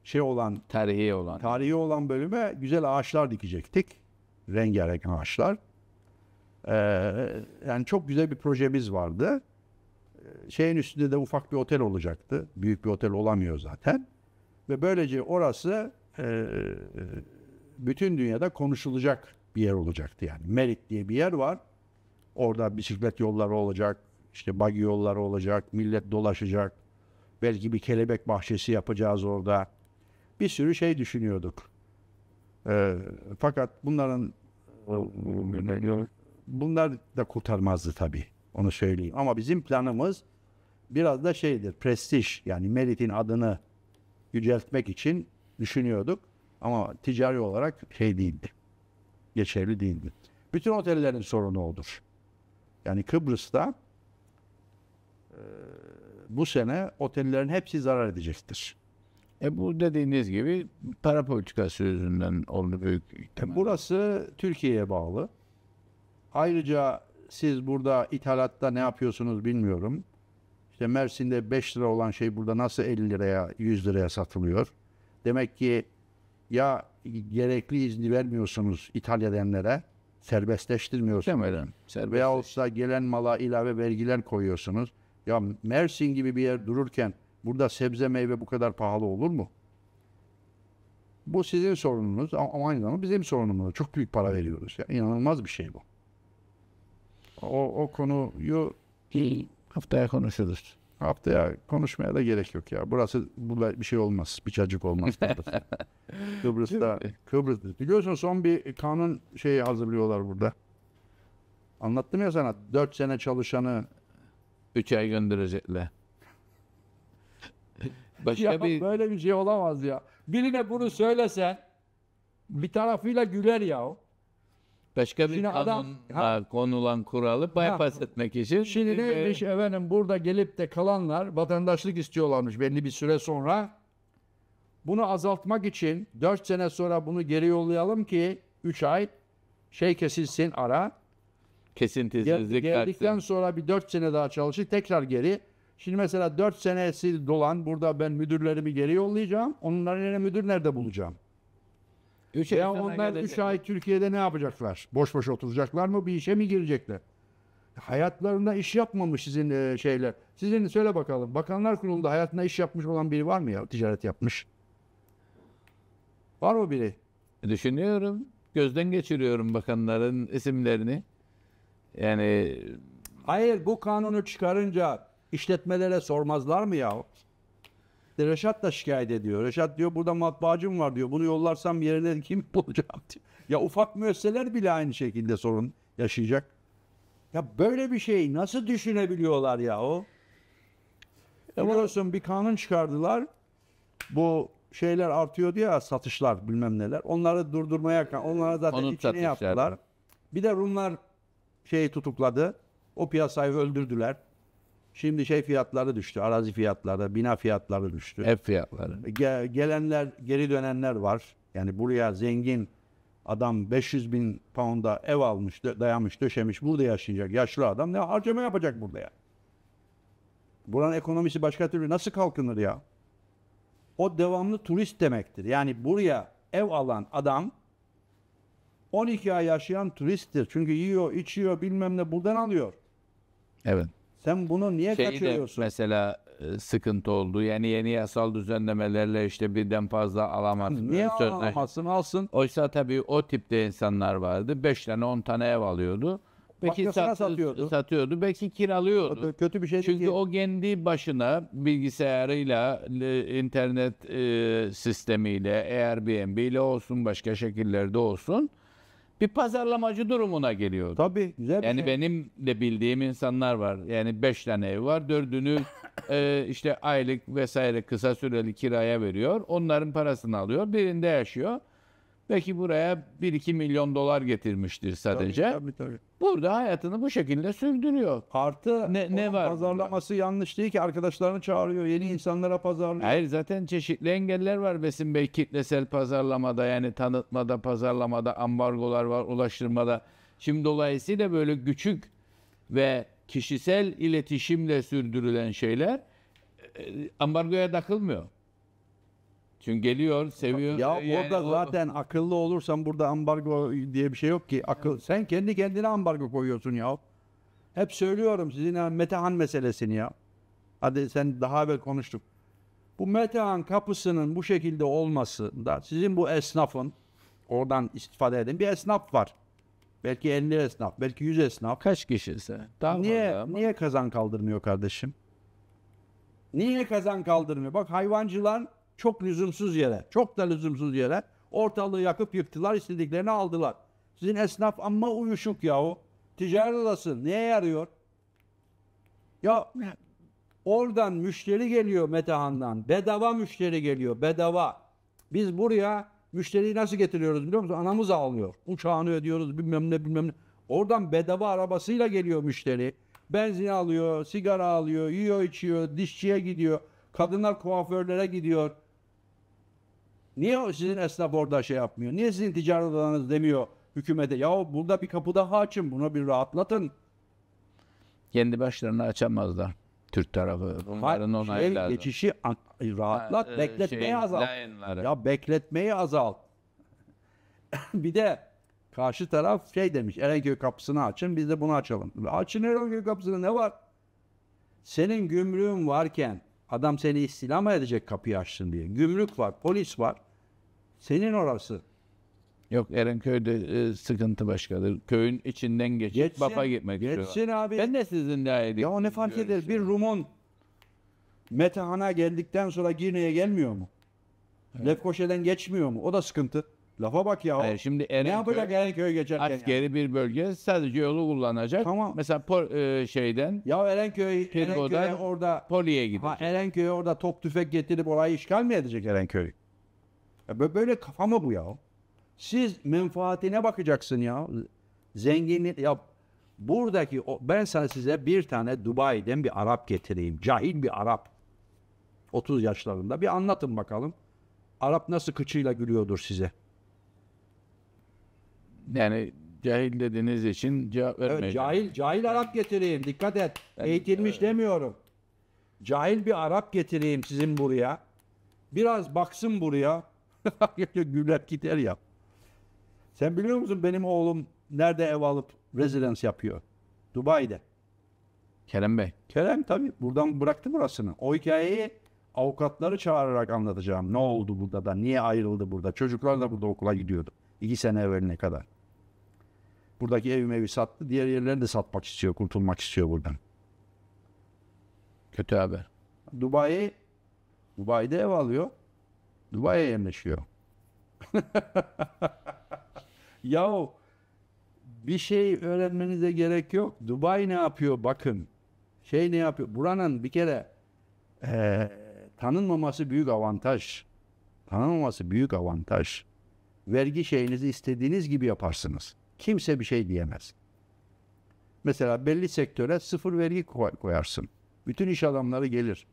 şey olan tarihi olan tarihi olan bölüme güzel ağaçlar dikecektik. Rengarenk ağaçlar. Ee, yani çok güzel bir projemiz vardı. Ee, şeyin üstünde de ufak bir otel olacaktı. Büyük bir otel olamıyor zaten. Ve böylece orası e, e, bütün dünyada konuşulacak bir yer olacaktı yani. Merit diye bir yer var. Orada bisiklet yolları olacak, işte bagi yolları olacak, millet dolaşacak. Belki bir kelebek bahçesi yapacağız orada. Bir sürü şey düşünüyorduk. E, fakat bunların bunlar da kurtarmazdı tabii. Onu söyleyeyim. Ama bizim planımız biraz da şeydir. Prestij yani Merit'in adını yüceltmek için düşünüyorduk. Ama ticari olarak şey değildi. Geçerli değildi. Bütün otellerin sorunu odur. Yani Kıbrıs'ta bu sene otellerin hepsi zarar edecektir. E bu dediğiniz gibi para politikası yüzünden oldu büyük ihtimal. Burası Türkiye'ye bağlı. Ayrıca siz burada ithalatta ne yapıyorsunuz bilmiyorum. İşte Mersin'de 5 lira olan şey burada nasıl 50 liraya 100 liraya satılıyor? Demek ki ya gerekli izni vermiyorsunuz ithal edenlere serbestleştirmiyorsunuz. Demeden. Serbestleş. Veyahut da gelen mala ilave vergiler koyuyorsunuz. Ya Mersin gibi bir yer dururken burada sebze meyve bu kadar pahalı olur mu? Bu sizin sorununuz ama aynı zamanda bizim sorunumuz. Çok büyük para hmm. veriyoruz. ya inanılmaz bir şey bu. O, o konuyu haftaya konuşuruz. Haftaya konuşmaya da gerek yok ya. Burası burada bir şey olmaz. Bir çacık olmaz. Kıbrıs'ta. Kıbrıs'ta. Kıbrıs'ta. Biliyorsun son bir kanun şeyi hazırlıyorlar burada. Anlattım ya sana. Dört sene çalışanı Üç ay gönderecekler. Başka ya bir... böyle bir şey olamaz ya. Birine bunu söylesen bir tarafıyla güler ya Başka bir şimdi adam, ha, konulan kuralı bypass ha, etmek için. Şimdi neymiş ve... efendim burada gelip de kalanlar vatandaşlık istiyorlarmış belli bir süre sonra. Bunu azaltmak için 4 sene sonra bunu geri yollayalım ki 3 ay şey kesilsin ara. Kesintisiz. Geldikten sonra bir 4 sene daha çalışır tekrar geri. Şimdi mesela 4 senesi dolan burada ben müdürlerimi geri yollayacağım. Onların yerine müdür nerede bulacağım? Üç ya onlar 3 ay Türkiye'de ne yapacaklar? Boş boş oturacaklar mı? Bir işe mi girecekler? Hayatlarında iş yapmamış sizin e, şeyler. Sizin söyle bakalım. Bakanlar Kurulu'nda hayatında iş yapmış olan biri var mı ya? Ticaret yapmış. Var mı biri? Düşünüyorum. Gözden geçiriyorum bakanların isimlerini. Yani Hayır bu kanunu çıkarınca işletmelere sormazlar mı ya? Reşat da şikayet ediyor. Reşat diyor burada matbaacım var diyor. Bunu yollarsam yerine kim bulacağım diyor. Ya ufak müesseler bile aynı şekilde sorun yaşayacak. Ya böyle bir şey nasıl düşünebiliyorlar ya o? E biliyorsun bir kanun çıkardılar. Bu şeyler artıyor diye satışlar bilmem neler. Onları durdurmaya onlara zaten Konut içine yaptılar. Bir de Rumlar şeyi tutukladı. O piyasayı öldürdüler. Şimdi şey fiyatları düştü. Arazi fiyatları, bina fiyatları düştü. Ev fiyatları. E, ge- gelenler, geri dönenler var. Yani buraya zengin adam 500 bin pound'a ev almış, dayamış, döşemiş. Burada yaşayacak yaşlı adam ne harcama yapacak burada ya? Buranın ekonomisi başka türlü nasıl kalkınır ya? O devamlı turist demektir. Yani buraya ev alan adam 12 ay yaşayan turisttir. Çünkü yiyor, içiyor, bilmem ne buradan alıyor. Evet. Sen bunu niye Şeyi kaçırıyorsun? De mesela e, sıkıntı oldu. Yani yeni yasal düzenlemelerle işte birden fazla alamaz. Niye alamazsın alsın. Oysa tabii o tipte insanlar vardı. 5 tane 10 tane ev alıyordu. Peki sat, satıyordu. satıyordu. Belki kiralıyordu. O, kötü bir şey Çünkü ki. o kendi başına bilgisayarıyla, internet e, sistemiyle, Airbnb ile olsun, başka şekillerde olsun bir pazarlamacı durumuna geliyor. Tabii güzel bir Yani şey. benim de bildiğim insanlar var. Yani 5 tane ev var. Dördünü e, işte aylık vesaire kısa süreli kiraya veriyor. Onların parasını alıyor. Birinde yaşıyor. Peki buraya 1-2 milyon dolar getirmiştir sadece. Tabii, tabii, tabii. Burada hayatını bu şekilde sürdürüyor. Artı ne, ne var? Pazarlaması yanlış değil ki arkadaşlarını çağırıyor, yeni insanlara pazarlıyor. Hayır zaten çeşitli engeller var Besim Bey kitlesel pazarlamada yani tanıtmada, pazarlamada, ambargolar var, ulaştırmada. Şimdi dolayısıyla böyle küçük ve kişisel iletişimle sürdürülen şeyler e, ambargoya takılmıyor. Çünkü geliyor, seviyor. Ya e, yani orada o... zaten akıllı olursan burada ambargo diye bir şey yok ki. Akıl sen kendi kendine ambargo koyuyorsun ya. Hep söylüyorum sizin ya, Metehan meselesini ya. Hadi sen daha evvel konuştuk. Bu Metehan kapısının bu şekilde olması da sizin bu esnafın oradan istifade edin. Bir esnaf var. Belki 50 esnaf, belki 100 esnaf. Kaç kişisi? Tamam niye, ama. niye kazan kaldırmıyor kardeşim? Niye kazan kaldırmıyor? Bak hayvancılar çok lüzumsuz yere, çok da lüzumsuz yere ortalığı yakıp yıktılar, istediklerini aldılar. Sizin esnaf amma uyuşuk yahu. Ticaret odası neye yarıyor? Ya oradan müşteri geliyor Metehan'dan. Bedava müşteri geliyor, bedava. Biz buraya müşteriyi nasıl getiriyoruz biliyor musun? Anamız almıyor, Uçağını ödüyoruz bilmem ne bilmem ne. Oradan bedava arabasıyla geliyor müşteri. Benzin alıyor, sigara alıyor, yiyor içiyor, dişçiye gidiyor. Kadınlar kuaförlere gidiyor. Niye sizin esnaf orada şey yapmıyor? Niye sizin ticaret odanız demiyor hükümete? Ya burada bir kapı daha açın, bunu bir rahatlatın. Kendi başlarına açamazlar. Türk tarafı. Bunların Hayır, onayı şey, lazım. Geçişi an- rahatlat, ha, e, bekletmeyi şey, azalt. Lainları. Ya bekletmeyi azalt. bir de karşı taraf şey demiş Erenköy kapısını açın biz de bunu açalım. Açın Erenköy kapısını ne var? Senin gümrüğün varken Adam seni istilama edecek kapıyı açtın diye. Gümrük var, polis var. Senin orası. Yok Erenköy'de e, sıkıntı başkadır. Köyün içinden geçip geçsin, baba gitmek geçsin istiyorlar. abi. Ben de sizin daha iyi. Ya o ne fark eder? Bir şey Rumun Metehan'a geldikten sonra Girne'ye gelmiyor mu? Evet. Lefkoşe'den geçmiyor mu? O da sıkıntı. Lafa bak ya. Hayır şimdi Erenköy, ne yapacak Erenköy geçerken? Askeri yani? bir bölge sadece yolu kullanacak. Tamam. Mesela por, e, şeyden. Ya Erenköy, Pirgo'dan Erenköy orada Poli'ye gidecek. Ha, Erenköy'e orada top tüfek getirip orayı işgal mi edecek Erenköy? Ya böyle kafa mı bu ya? Siz menfaatine bakacaksın ya. Zenginlik ya buradaki o, ben sana size bir tane Dubai'den bir Arap getireyim. Cahil bir Arap. 30 yaşlarında bir anlatın bakalım. Arap nasıl kıçıyla gülüyordur size. Yani cahil dediğiniz için cevap vermeyeceğim. Evet, cahil, cahil Arap getireyim. Dikkat et. Eğitilmiş evet. demiyorum. Cahil bir Arap getireyim sizin buraya. Biraz baksın buraya. Güler gider ya. Sen biliyor musun benim oğlum nerede ev alıp rezidans yapıyor? Dubai'de. Kerem Bey. Kerem tabii buradan bıraktı burasını. O hikayeyi avukatları çağırarak anlatacağım. Ne oldu burada da? Niye ayrıldı burada? Çocuklar da burada okula gidiyordu. İki sene evveline kadar. Buradaki ev mevi sattı. Diğer yerleri de satmak istiyor. Kurtulmak istiyor buradan. Kötü haber. Dubai Dubai'de ev alıyor. Dubai'ye yerleşiyor. Yahu bir şey öğrenmenize gerek yok. Dubai ne yapıyor bakın. Şey ne yapıyor. Buranın bir kere e, tanınmaması büyük avantaj. Tanınmaması büyük avantaj. Vergi şeyinizi istediğiniz gibi yaparsınız. Kimse bir şey diyemez. Mesela belli sektöre sıfır vergi koyarsın. Bütün iş adamları gelir.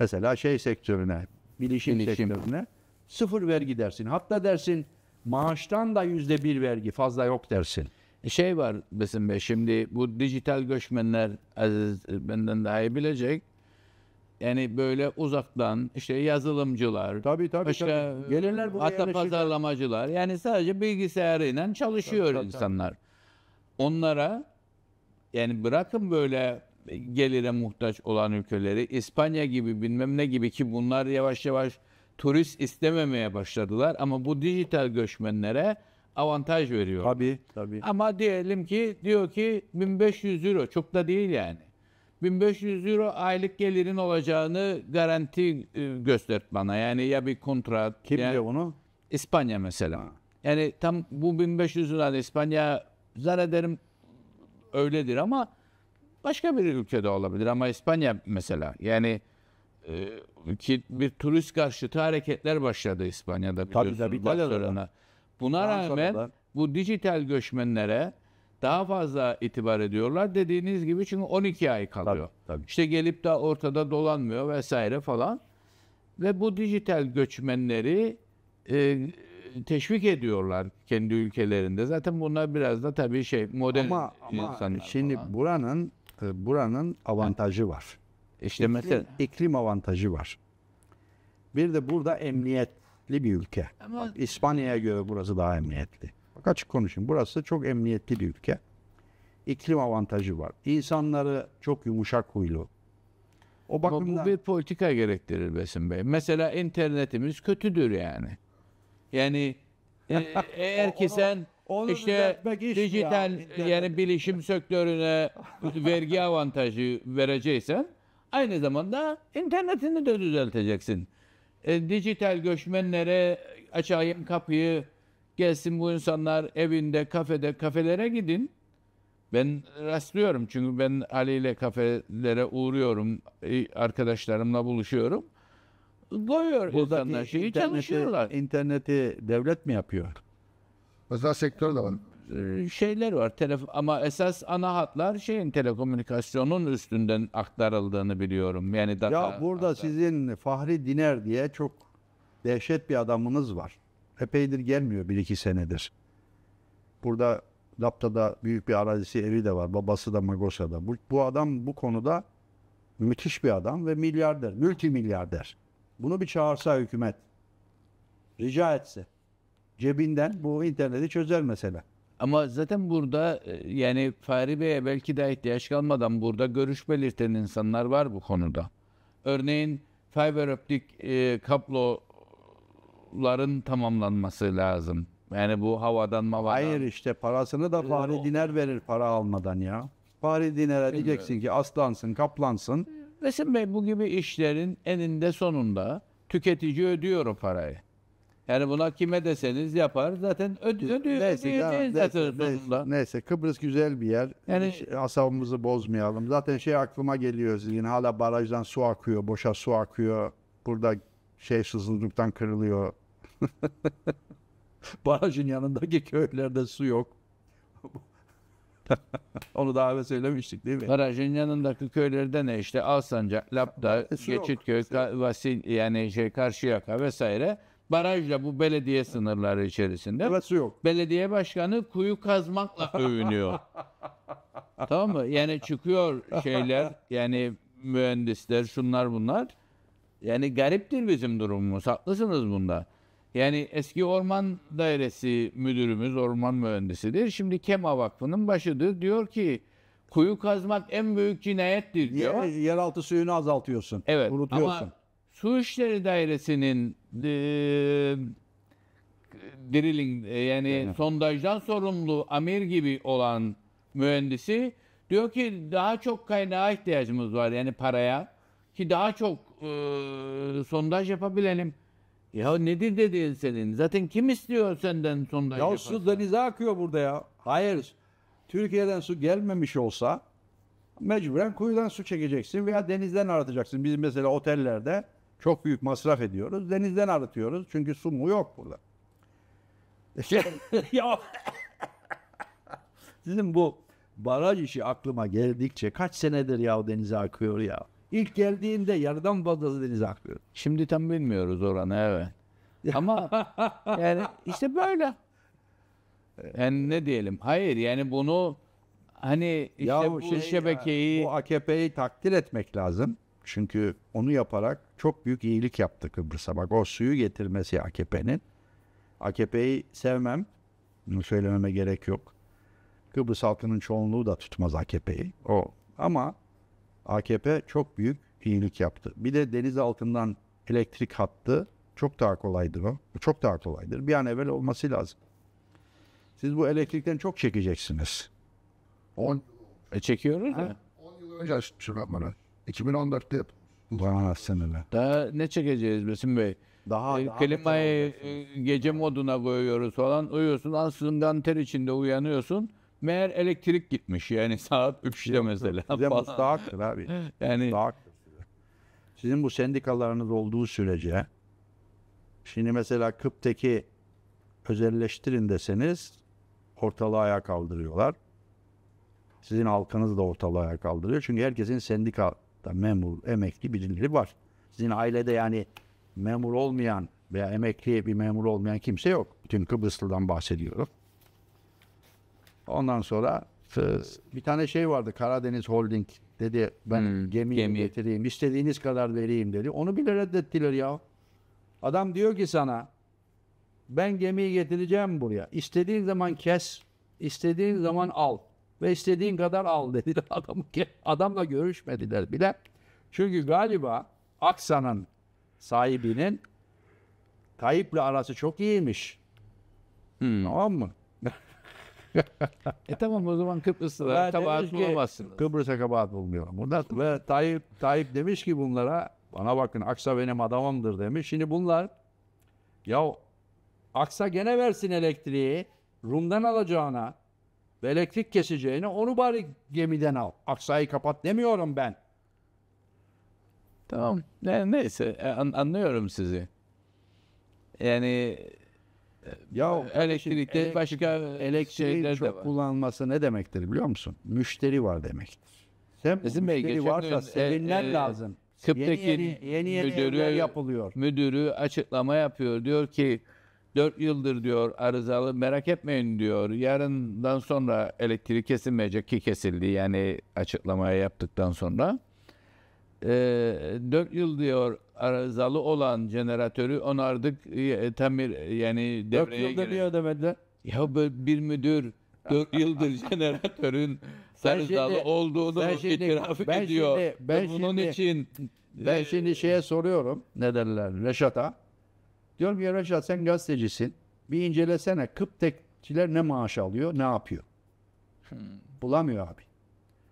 Mesela şey sektörüne, bilişim, bilişim. sektörüne sıfır vergi dersin. Hatta dersin maaştan da yüzde bir vergi fazla yok dersin. E şey var Besim Bey şimdi bu dijital göçmenler Aziz benden daha iyi bilecek yani böyle uzaktan işte yazılımcılar, Tabii tabii. işte tabii. Gelirler buraya hatta yerleşirler. pazarlamacılar. Yani sadece bilgisayarıyla çalışıyor Tabii, tabii, tabii. insanlar. Onlara yani bırakın böyle gelire muhtaç olan ülkeleri İspanya gibi bilmem ne gibi ki bunlar yavaş yavaş turist istememeye başladılar ama bu dijital göçmenlere avantaj veriyor. Tabii tabii. Ama diyelim ki diyor ki 1500 euro çok da değil yani. 1500 euro aylık gelirin olacağını garanti e, göstert bana. Yani ya bir kontrat. Kim ya, diyor bunu? İspanya mesela. Ha. Yani tam bu 1500 lira İspanya zannederim öyledir ama başka bir ülkede olabilir ama İspanya mesela. Yani e, ki bir turist karşıtı hareketler başladı İspanya'da biliyorsunuz. Tabii tabii İtalya'da. Buna rağmen bu dijital göçmenlere daha fazla itibar ediyorlar. Dediğiniz gibi çünkü 12 ay kalıyor. Tabii, tabii. İşte gelip de ortada dolanmıyor vesaire falan. Ve bu dijital göçmenleri e, teşvik ediyorlar kendi ülkelerinde. Zaten bunlar biraz da tabii şey model ama, ama şimdi falan. buranın e, buranın avantajı var. İşte iklim, mesela iklim avantajı var. Bir de burada emniyetli bir ülke. Ama, Bak, İspanya'ya göre burası daha emniyetli. Bak açık konuşayım. Burası çok emniyetli bir ülke. İklim avantajı var. İnsanları çok yumuşak huylu. O bakımdan... bu bir politika gerektirir Besim Bey. Mesela internetimiz kötüdür yani. Yani e, eğer ki sen onu işte dijital ya, yani bilişim sektörüne vergi avantajı vereceksen aynı zamanda internetini de düzelteceksin. E, dijital göçmenlere açayım kapıyı Gelsin bu insanlar evinde, kafede, kafelere gidin. Ben rastlıyorum çünkü ben Ali ile kafelere uğruyorum, e, arkadaşlarımla buluşuyorum. Koyuyor Buradaki insanlar şeyi interneti, çalışıyorlar. İnterneti devlet mi yapıyor? Özel sektör de var. E, şeyler var telefon ama esas ana hatlar şeyin telekomünikasyonun üstünden aktarıldığını biliyorum. Yani daha. ya burada aktar. sizin Fahri Diner diye çok dehşet bir adamınız var. Epeydir gelmiyor bir iki senedir. Burada Lapta'da büyük bir arazisi evi de var. Babası da Magosa'da. Bu, bu adam bu konuda müthiş bir adam ve milyarder, multimilyarder. Bunu bir çağırsa hükümet, rica etse cebinden bu interneti çözer mesela. Ama zaten burada e, yani Fahri Bey'e belki de ihtiyaç kalmadan burada görüş belirten insanlar var bu konuda. Örneğin fiber optik e, kablo ların tamamlanması lazım. Yani bu havadan mavadan. Hayır işte parasını da ee, Fahri Diner verir para almadan ya. Fahri Diner'e diyeceksin ki aslansın, kaplansın. Resim Bey bu gibi işlerin eninde sonunda tüketici ödüyor o parayı. Yani buna kime deseniz yapar zaten ödü, Neyse, neyse, neyse, neyse Kıbrıs güzel bir yer. Yani Yani- asabımızı bozmayalım. Zaten şey aklıma geliyor sizin hala barajdan su akıyor, boşa su akıyor. Burada şey susuzluktan kırılıyor Barajın yanındaki köylerde su yok. Onu daha evvel söylemiştik değil mi? Barajın yanındaki köylerde ne işte Alsancak, Lapta, e, Geçitköy, Vasil yani şey Karşıyaka vesaire barajla bu belediye sınırları içerisinde. Evet su yok. Belediye başkanı kuyu kazmakla övünüyor. tamam mı? Yani çıkıyor şeyler yani mühendisler şunlar bunlar. Yani gariptir bizim durumumuz. Haklısınız bunda. Yani eski orman dairesi müdürümüz, orman mühendisidir. Şimdi KEMA Vakfı'nın başıdır. Diyor ki kuyu kazmak en büyük cinayettir diyor. Yer, yeraltı suyunu azaltıyorsun. Evet unutuyorsun. ama Su işleri Dairesi'nin e, drilling e, yani, yani sondajdan sorumlu amir gibi olan mühendisi diyor ki daha çok kaynağa ihtiyacımız var yani paraya ki daha çok e, sondaj yapabilelim. Ya nedir dediğin senin? Zaten kim istiyor senden sondaj Ya su denize akıyor burada ya. Hayır. Türkiye'den su gelmemiş olsa mecburen kuyudan su çekeceksin veya denizden aratacaksın. Biz mesela otellerde çok büyük masraf ediyoruz. Denizden aratıyoruz Çünkü su mu yok burada. E şey- ya sizin bu baraj işi aklıma geldikçe kaç senedir ya denize akıyor ya. İlk geldiğinde yarıdan fazlası deniz akıyor. Şimdi tam bilmiyoruz oranı evet. Ama yani işte böyle. Yani ne diyelim? Hayır yani bunu hani işte ya bu şey, şebekeyi... Bu AKP'yi takdir etmek lazım. Çünkü onu yaparak çok büyük iyilik yaptı Kıbrıs'a. Bak o suyu getirmesi AKP'nin. AKP'yi sevmem. Bunu söylememe gerek yok. Kıbrıs halkının çoğunluğu da tutmaz AKP'yi. O ama AKP çok büyük iyilik yaptı. Bir de deniz altından elektrik hattı çok daha kolaydır o. Çok daha kolaydır. Bir an evvel olması lazım. Siz bu elektrikten çok çekeceksiniz. 10 e çekiyoruz ya. 10 yıl önce açmışım ben bana. 2014'te yap. Bana seneler. Daha ne çekeceğiz Besim Bey? Daha, e, daha klimayı e, gece moduna koyuyoruz falan. Uyuyorsun aslında ter içinde uyanıyorsun. Meğer elektrik gitmiş yani saat 3'te mesela. Size abi. Yani Sizin bu sendikalarınız olduğu sürece şimdi mesela Kıp'teki özelleştirin deseniz ortalığı ayağa kaldırıyorlar. Sizin halkınız da ortalığı ayağa kaldırıyor. Çünkü herkesin sendikada memur, emekli birileri var. Sizin ailede yani memur olmayan veya emekli bir memur olmayan kimse yok. Bütün Kıbrıslı'dan bahsediyorum. Ondan sonra bir tane şey vardı Karadeniz Holding dedi ben hmm, gemiyi gemi. getireyim istediğiniz kadar vereyim dedi. Onu bile reddettiler ya. Adam diyor ki sana ben gemiyi getireceğim buraya. İstediğin zaman kes, istediğin zaman al ve istediğin kadar al dedi Adam, adamla görüşmediler bile. Çünkü galiba Aksa'nın sahibinin Tayyip'le arası çok iyiymiş. Hmm. Tamam mı? e tamam o zaman Kıbrıs'ta da kabahat bulamazsınız. Kıbrıs'a kabahat bulmuyor. Bunlar, ve Tayyip, Tayyip demiş ki bunlara bana bakın Aksa benim adamımdır demiş. Şimdi bunlar ya Aksa gene versin elektriği Rum'dan alacağına ve elektrik keseceğine onu bari gemiden al. Aksa'yı kapat demiyorum ben. Tamam. Yani neyse e, an anlıyorum sizi. Yani ya ee, elektrikte elektrik, başka elektrikler de var. kullanması ne demektir biliyor musun? Müşteri var demektir. Sen Bizim müşteri varsa e, sevinmen e, lazım. Kıptekin yeni yeni, yeni müdürü, yapılıyor. Müdürü açıklama yapıyor. Diyor ki 4 yıldır diyor arızalı merak etmeyin diyor. Yarından sonra elektrik kesilmeyecek ki kesildi yani açıklamayı yaptıktan sonra. E, ee, 4 yıl diyor arızalı olan jeneratörü onardık e, tamir e, yani devreye 4 yılda girelim. bir ödemediler. Ya böyle bir müdür dört yıldır jeneratörün arızalı olduğunu ben şimdi, itiraf ben ediyor. Şimdi, ben Bunun şimdi, için ben e, şimdi şeye soruyorum ne derler Reşat'a. Diyorum ki Reşat sen gazetecisin. Bir incelesene Kıptekçiler ne maaş alıyor ne yapıyor. Hmm. Bulamıyor abi.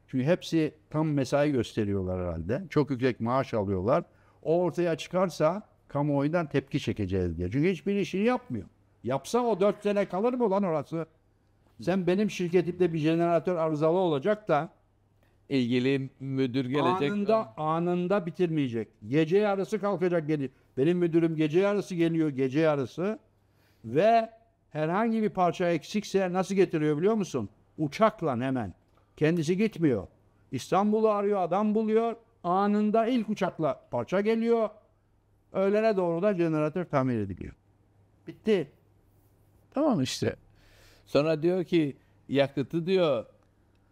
Çünkü hepsi tam mesai gösteriyorlar herhalde. Çok yüksek maaş alıyorlar o ortaya çıkarsa kamuoyundan tepki çekeceğiz diye. Çünkü hiçbir işini yapmıyor. Yapsa o dört sene kalır mı lan orası? Sen benim şirketimde bir jeneratör arızalı olacak da ilgili müdür gelecek. Anında, anında bitirmeyecek. Gece yarısı kalkacak geliyor. Benim müdürüm gece yarısı geliyor gece yarısı ve herhangi bir parça eksikse nasıl getiriyor biliyor musun? Uçakla hemen. Kendisi gitmiyor. İstanbul'u arıyor, adam buluyor. Anında ilk uçakla parça geliyor. Öğlene doğru da jeneratör tamir ediliyor. Bitti. Tamam işte. Sonra diyor ki yakıtı diyor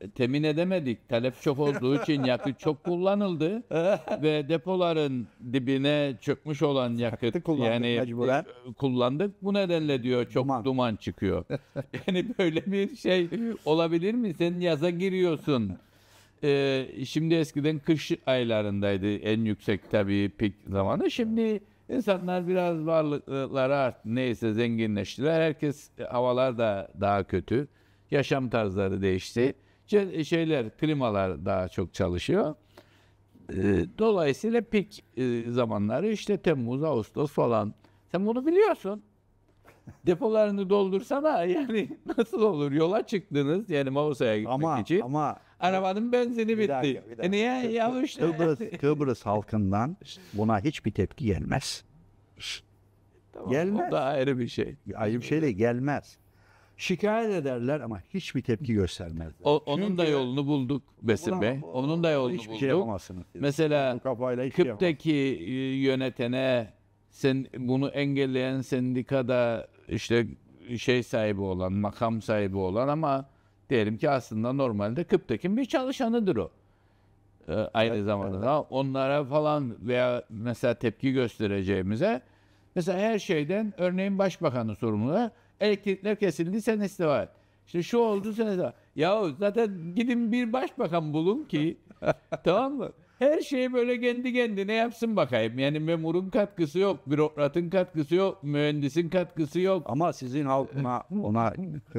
e, temin edemedik. Talep çok olduğu için yakıt çok kullanıldı ve depoların dibine çökmüş olan yakıt yani mecburen. E, kullandık. Bu nedenle diyor çok duman, duman çıkıyor. yani böyle bir şey olabilir mi? Sen yaza giriyorsun e, şimdi eskiden kış aylarındaydı en yüksek tabii pik zamanı. Şimdi insanlar biraz varlıkları art neyse zenginleştiler. Herkes e, havalar da daha kötü. Yaşam tarzları değişti. Şeyler klimalar daha çok çalışıyor. Ee, dolayısıyla pik e, zamanları işte Temmuz, Ağustos falan. Sen bunu biliyorsun. Depolarını doldursana yani nasıl olur? Yola çıktınız yani Mausa'ya gitmek ama, için. Ama ama Arabanın benzini bitti. dakika, bir dakika. E niye yavaş? Kıbrıs, Kıbrıs halkından buna hiçbir tepki gelmez. Tamam, gelmez. O da ayrı bir şey. Ayrı bir şeyle gelmez. Şikayet ederler ama hiçbir tepki göstermezler. O, onun da yolunu bulduk Besim Bey. Onun da yolunu Hiçbir şey bulduk. şey yapamazsınız. Mesela Bu kafayla hiçbir şey e, yönetene sen bunu engelleyen sendikada işte şey sahibi olan, makam sahibi olan ama Diyelim ki aslında normalde Kıptekin bir çalışanıdır o. Ee, aynı evet, zamanda evet. onlara falan veya mesela tepki göstereceğimize mesela her şeyden örneğin başbakanın sorumluluğu elektrikler kesildi sen istifa et. İşte şu oldu sen istifa Ya zaten gidin bir başbakan bulun ki tamam mı? Her şeyi böyle kendi kendine yapsın bakayım. Yani memurun katkısı yok, bürokratın katkısı yok, mühendisin katkısı yok. Ama sizin halkına ona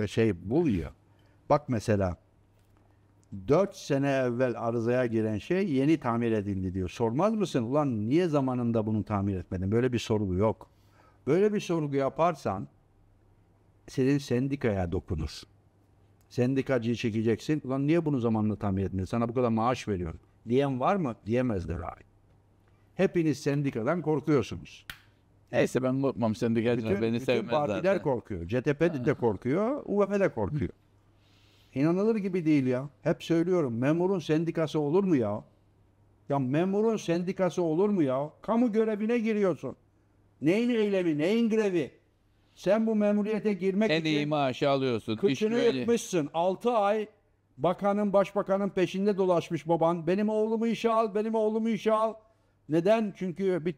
şey buluyor. Bak mesela 4 sene evvel arızaya giren şey yeni tamir edildi diyor. Sormaz mısın? Ulan niye zamanında bunu tamir etmedin? Böyle bir sorgu yok. Böyle bir sorgu yaparsan senin sendikaya dokunur. Sendikacıyı çekeceksin. Ulan niye bunu zamanında tamir etmedin? Sana bu kadar maaş veriyorum. Diyen var mı? Diyemezler abi. Hepiniz sendikadan korkuyorsunuz. Neyse ben unutmam sendikacılar beni bütün partiler zaten. partiler korkuyor. CTP e de korkuyor. UVP de korkuyor. İnanılır gibi değil ya. Hep söylüyorum memurun sendikası olur mu ya? Ya memurun sendikası olur mu ya? Kamu görevine giriyorsun. Neyin eylemi, neyin grevi? Sen bu memuriyete girmek en için iyi maaşı alıyorsun. kıçını İşveli. 6 ay bakanın, başbakanın peşinde dolaşmış baban. Benim oğlumu işe al, benim oğlumu işe al. Neden? Çünkü bir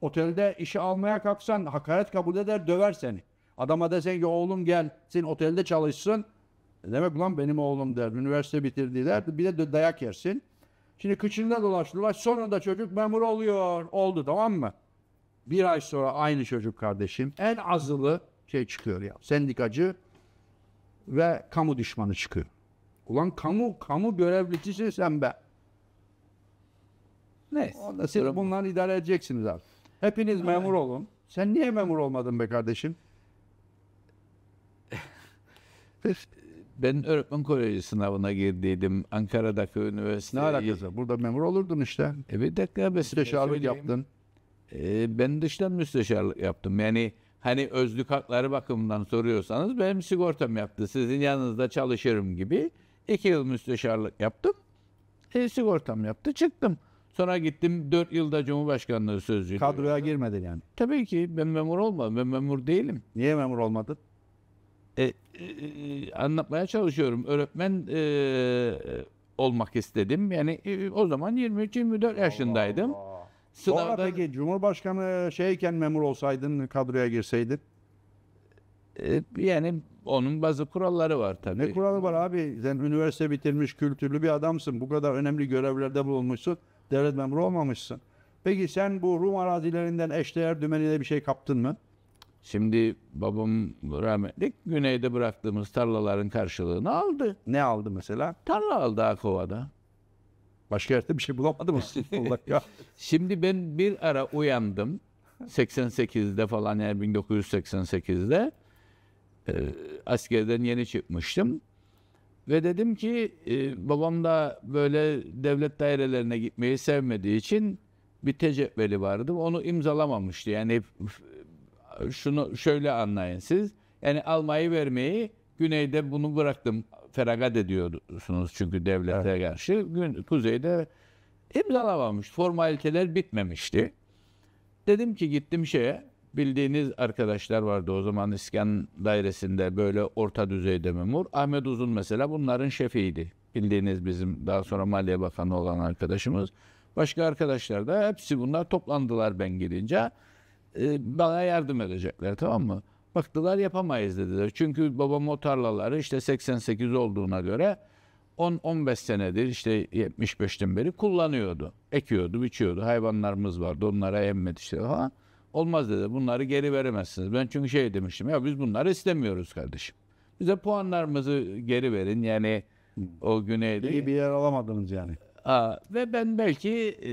otelde işe almaya kalksan hakaret kabul eder, döver seni. Adama desen ki oğlum gel, sen otelde çalışsın. Demek ulan benim oğlum der. Üniversite bitirdi bitirdiler. Bir de dayak yersin. Şimdi kıçında dolaştılar. Sonra da çocuk memur oluyor. Oldu tamam mı? Bir ay sonra aynı çocuk kardeşim. En azılı şey çıkıyor ya. Sendikacı ve kamu düşmanı çıkıyor. Ulan kamu kamu görevlisisin sen be. Neyse. Onda siz bunları idare edeceksiniz abi. Hepiniz Aynen. memur olun. Sen niye memur olmadın be kardeşim? Ben öğretmen koleji sınavına girdiydim. Ankara'daki üniversite. Ne alakası? Burada memur olurdun işte. E bir dakika. Ben Müsteşarlık yaptın. E, ben dıştan müsteşarlık yaptım. Yani hani özlük hakları bakımından soruyorsanız benim sigortam yaptı. Sizin yanınızda çalışırım gibi. iki yıl müsteşarlık yaptım. E, sigortam yaptı. Çıktım. Sonra gittim 4 yılda Cumhurbaşkanlığı sözcüğü. Kadroya girmedin yani. Tabii ki ben memur olmadım. Ben memur değilim. Niye memur olmadın? E, e, e, anlatmaya çalışıyorum. Öğretmen e, olmak istedim. Yani e, o zaman 23-24 yaşındaydım. Sınavda... Sonra peki Cumhurbaşkanı şeyken memur olsaydın kadroya girseydin? E, yani onun bazı kuralları var tabii. Ne kuralı var abi? Sen üniversite bitirmiş kültürlü bir adamsın. Bu kadar önemli görevlerde bulunmuşsun. Devlet memuru olmamışsın. Peki sen bu Rum arazilerinden eşdeğer dümenine bir şey kaptın mı? Şimdi babam rahmetli güneyde bıraktığımız tarlaların karşılığını aldı. Ne aldı mesela? Tarla aldı Akova'da. Başka yerde bir şey bulamadı mı? Şimdi ben bir ara uyandım. 88'de falan yani 1988'de e, askerden yeni çıkmıştım. Ve dedim ki e, babam da böyle devlet dairelerine gitmeyi sevmediği için bir tecebbeli vardı. Onu imzalamamıştı. Yani şunu şöyle anlayın siz. Yani almayı vermeyi güneyde bunu bıraktım. Feragat ediyorsunuz çünkü devlete evet. karşı. Gün, kuzeyde imzalamamış. Formaliteler bitmemişti. Dedim ki gittim şeye. Bildiğiniz arkadaşlar vardı o zaman İskan dairesinde böyle orta düzeyde memur. Ahmet Uzun mesela bunların şefiydi. Bildiğiniz bizim daha sonra Maliye Bakanı olan arkadaşımız. Başka arkadaşlar da hepsi bunlar toplandılar ben gelince. E, bana yardım edecekler tamam mı? Baktılar yapamayız dediler. Çünkü babam o tarlaları işte 88 olduğuna göre 10-15 senedir işte 75'ten beri kullanıyordu. Ekiyordu, biçiyordu. Hayvanlarımız vardı. Onlara emmet işte falan. Olmaz dedi. Bunları geri veremezsiniz. Ben çünkü şey demiştim. Ya biz bunları istemiyoruz kardeşim. Bize puanlarımızı geri verin. Yani o güneyde. İyi bir yer alamadınız yani. Aa, ve ben belki e,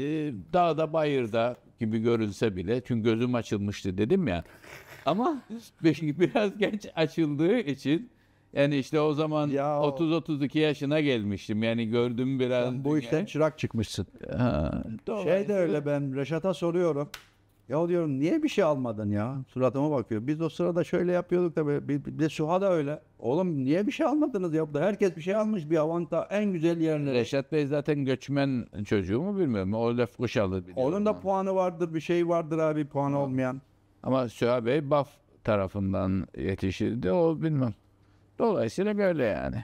dağda bayırda gibi görünse bile çünkü gözüm açılmıştı dedim ya. Ama biraz genç açıldığı için yani işte o zaman ya 30-32 yaşına gelmiştim. Yani gördüm biraz. Sen bu işten yani. çırak çıkmışsın. Ha, şey de öyle ben Reşat'a soruyorum. Ya diyorum niye bir şey almadın ya? Suratıma bakıyor. Biz o sırada şöyle yapıyorduk tabii. Bir, bir de Suha da öyle. Oğlum niye bir şey almadınız yaptı? Herkes bir şey almış bir avanta en güzel yerine. Reşat Bey zaten göçmen çocuğu mu bilmiyorum. O laf kuşalı. Onun da ama. puanı vardır bir şey vardır abi puanı olmayan. Ama Süha Bey Baf tarafından yetişildi o bilmem. Dolayısıyla böyle yani.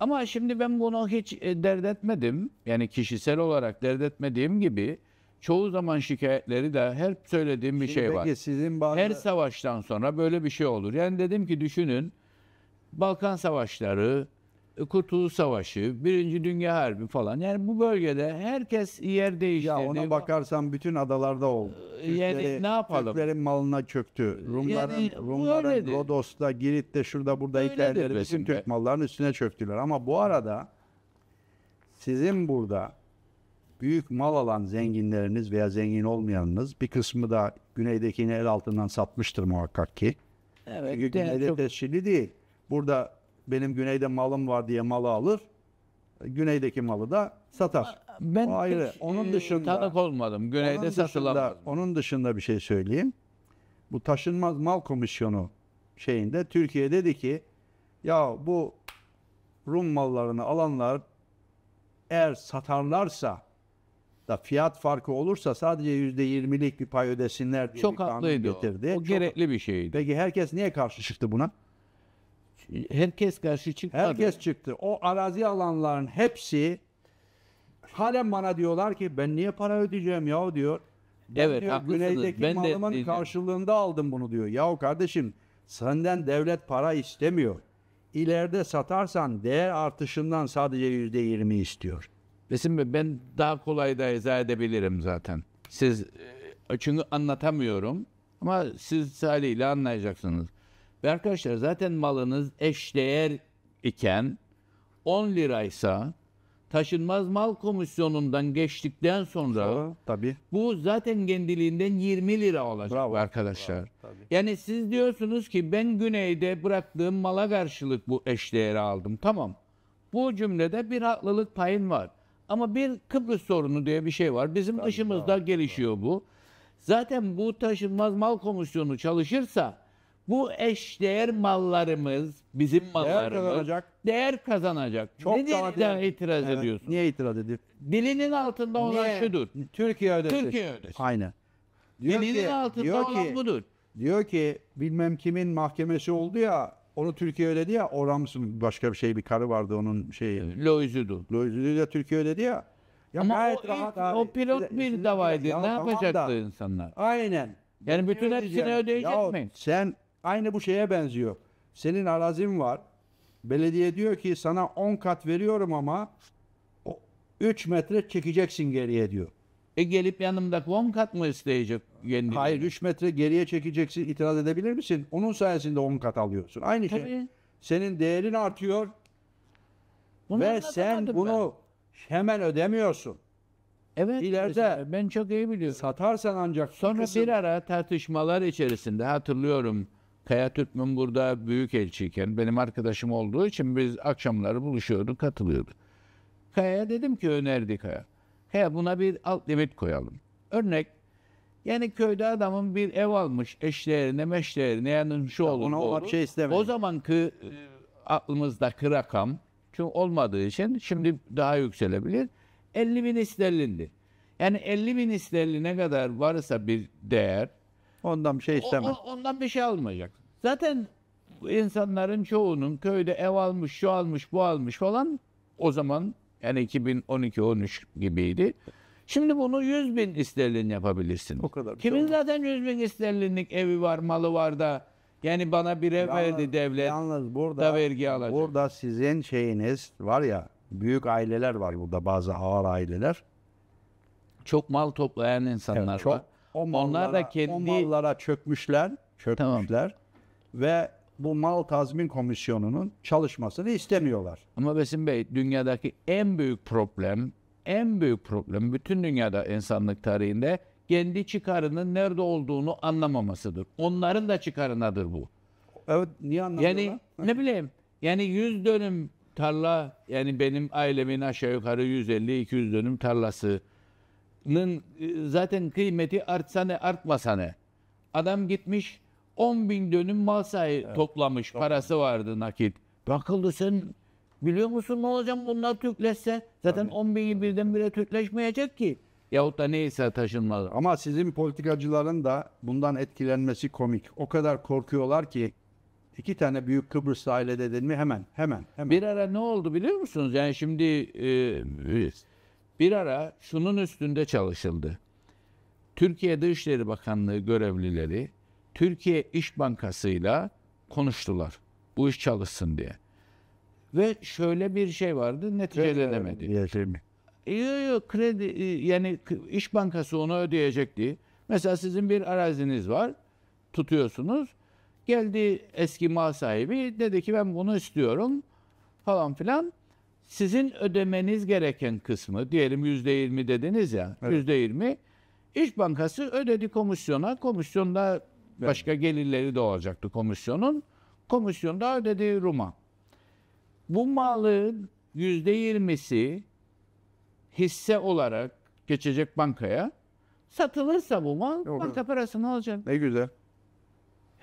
Ama şimdi ben bunu hiç e, dert etmedim. Yani kişisel olarak dert etmediğim gibi çoğu zaman şikayetleri de hep söylediğim bir Şimdi şey var. Sizin bazı... Her savaştan sonra böyle bir şey olur. Yani dedim ki düşünün Balkan Savaşları, Kurtuluş Savaşı, Birinci Dünya Harbi falan. Yani bu bölgede herkes yer değişti. Ya ona bakarsan bütün adalarda oldu. Ee, yani ne yapalım? Türklerin malına çöktü. Rumların, yani, Rumların Rodos'ta, Girit'te, şurada burada ilk bütün Türk mallarının üstüne çöktüler. Ama bu arada sizin burada büyük mal alan zenginleriniz veya zengin olmayanınız bir kısmı da güneydekini el altından satmıştır muhakkak ki. Evet. Çünkü güneyde çok... tescilli değil. Burada benim güneyde malım var diye malı alır. Güneydeki malı da satar. Ben o ayrı. Hiç, onun e, dışında tanık olmadım. Güneyde onun dışında, Onun dışında bir şey söyleyeyim. Bu taşınmaz mal komisyonu şeyinde Türkiye dedi ki ya bu Rum mallarını alanlar eğer satarlarsa da fiyat farkı olursa sadece yüzde yirmilik bir pay ödesinler diye Çok bir kanun o. O Çok- gerekli bir şeydi. Peki herkes niye karşı çıktı buna? Herkes karşı çıktı. Herkes çıktı. O arazi alanların hepsi halen bana diyorlar ki ben niye para ödeyeceğim ya diyor. Ben Evet, diyor, güneydeki Ben malımın diyeceğim. karşılığında aldım bunu diyor. Yahu kardeşim senden devlet para istemiyor. İleride satarsan değer artışından sadece yüzde yirmi istiyor. Resim ben daha kolay da izah edebilirim zaten. Siz e, çünkü anlatamıyorum ama siz haliyle anlayacaksınız. Ve arkadaşlar zaten malınız eşdeğer iken 10 liraysa taşınmaz mal komisyonundan geçtikten sonra Sonra, tabii. bu zaten kendiliğinden 20 lira olacak Bravo. arkadaşlar. Bravo, Yani siz diyorsunuz ki ben güneyde bıraktığım mala karşılık bu eşdeğeri aldım. Tamam. Bu cümlede bir haklılık payın var. Ama bir Kıbrıs sorunu diye bir şey var. Bizim Tabii, dışımızda tamam, gelişiyor bu. Zaten bu taşınmaz mal komisyonu çalışırsa bu eşdeğer mallarımız, bizim mallarımız değer kazanacak. Değer kazanacak. Çok Neden daha itiraz evet. ediyorsun? Niye itiraz ediyor? Dilinin altında Niye? olan şudur. Türkiye ödesin. Türkiye ödesin. Aynen. Diyor Dilinin ki, altında diyor olan ki, budur. Diyor ki bilmem kimin mahkemesi oldu ya onu Türkiye ödedi ya. O başka bir şey bir karı vardı onun şeyi. Loizudu. Loizudu da Türkiye ödedi ya. ya Ama o, rahat abi. o pilot bir davaydı. Ya, ne tamam yapacaktı da. insanlar? Aynen. Yani bütün ne hepsini ödeyecek ya, mi? Sen aynı bu şeye benziyor. Senin arazin var. Belediye diyor ki sana 10 kat veriyorum ama 3 metre çekeceksin geriye diyor. E gelip yanımda 10 kat mı isteyecek? Yeni Hayır 3 metre geriye çekeceksin itiraz edebilir misin? Onun sayesinde 10 kat alıyorsun. Aynı şey. Senin değerin artıyor Bunu ve sen anlatamadım bunu hemen ödemiyorsun. Evet. ileride- Ben çok iyi biliyorum. Satarsan ancak Sonra kısım- bir ara tartışmalar içerisinde hatırlıyorum Kaya Türkmen burada büyük elçiyken benim arkadaşım olduğu için biz akşamları buluşuyorduk, katılıyorduk. Kaya'ya dedim ki önerdi Kaya. Kaya buna bir alt limit koyalım. Örnek yani köyde adamın bir ev almış eşlerine meşlerine yani şu olur ona bu şey istemeyin. O zaman ki e, aklımızdaki rakam çünkü olmadığı için şimdi daha yükselebilir. 50 bin sterlindi. Yani 50 bin ne kadar varsa bir değer Ondan bir şey o- ondan bir şey almayacak. Zaten insanların çoğunun köyde ev almış, şu almış, bu almış falan o zaman yani 2012-13 gibiydi. Şimdi bunu 100 bin isterlin yapabilirsin. O kadar. Şey Kimin şey zaten 100 bin isterlinlik evi var, malı var da yani bana bir ev yalnız, verdi devlet. Yalnız burada da vergi alacak. Burada sizin şeyiniz var ya büyük aileler var burada bazı ağır aileler. Çok mal toplayan insanlar evet, çok, var. O mallara, Onlar da kendi o mallara çökmüşler, çökmüşler tamam. ve bu mal tazmin komisyonunun çalışmasını istemiyorlar. Ama Besim Bey dünyadaki en büyük problem en büyük problem bütün dünyada insanlık tarihinde kendi çıkarının nerede olduğunu anlamamasıdır. Onların da çıkarınadır bu. Evet niye anlamıyorlar? Yani ne bileyim yani 100 dönüm tarla yani benim ailemin aşağı yukarı 150-200 dönüm tarlasının e, zaten kıymeti artsa ne artmasa ne. Adam gitmiş 10 bin dönüm mal sahibi evet. toplamış. Çok parası vardı nakit. Bakıldı sen Biliyor musun ne olacak bunlar Türkleşse? Zaten Tabii. 10 birden bile Türkleşmeyecek ki. Yahut da neyse taşınmalı. Ama sizin politikacıların da bundan etkilenmesi komik. O kadar korkuyorlar ki iki tane büyük Kıbrıs aile dedin mi hemen hemen hemen. Bir ara ne oldu biliyor musunuz? Yani şimdi e, bir ara şunun üstünde çalışıldı. Türkiye Dışişleri Bakanlığı görevlileri Türkiye İş Bankası'yla konuştular. Bu iş çalışsın diye. Ve şöyle bir şey vardı neticelenemedi. Şey yok yok kredi e, yani iş Bankası onu ödeyecekti. Mesela sizin bir araziniz var tutuyorsunuz. Geldi eski mal sahibi dedi ki ben bunu istiyorum falan filan. Sizin ödemeniz gereken kısmı diyelim yüzde yirmi dediniz ya yüzde evet. yirmi. İş Bankası ödedi komisyona. Komisyonda başka gelirleri de olacaktı komisyonun. Komisyonda ödedi Ruma. Bu malın yüzde yirmisi hisse olarak geçecek bankaya. Satılırsa bu mal Yok, banka parasını alacak. Ne güzel.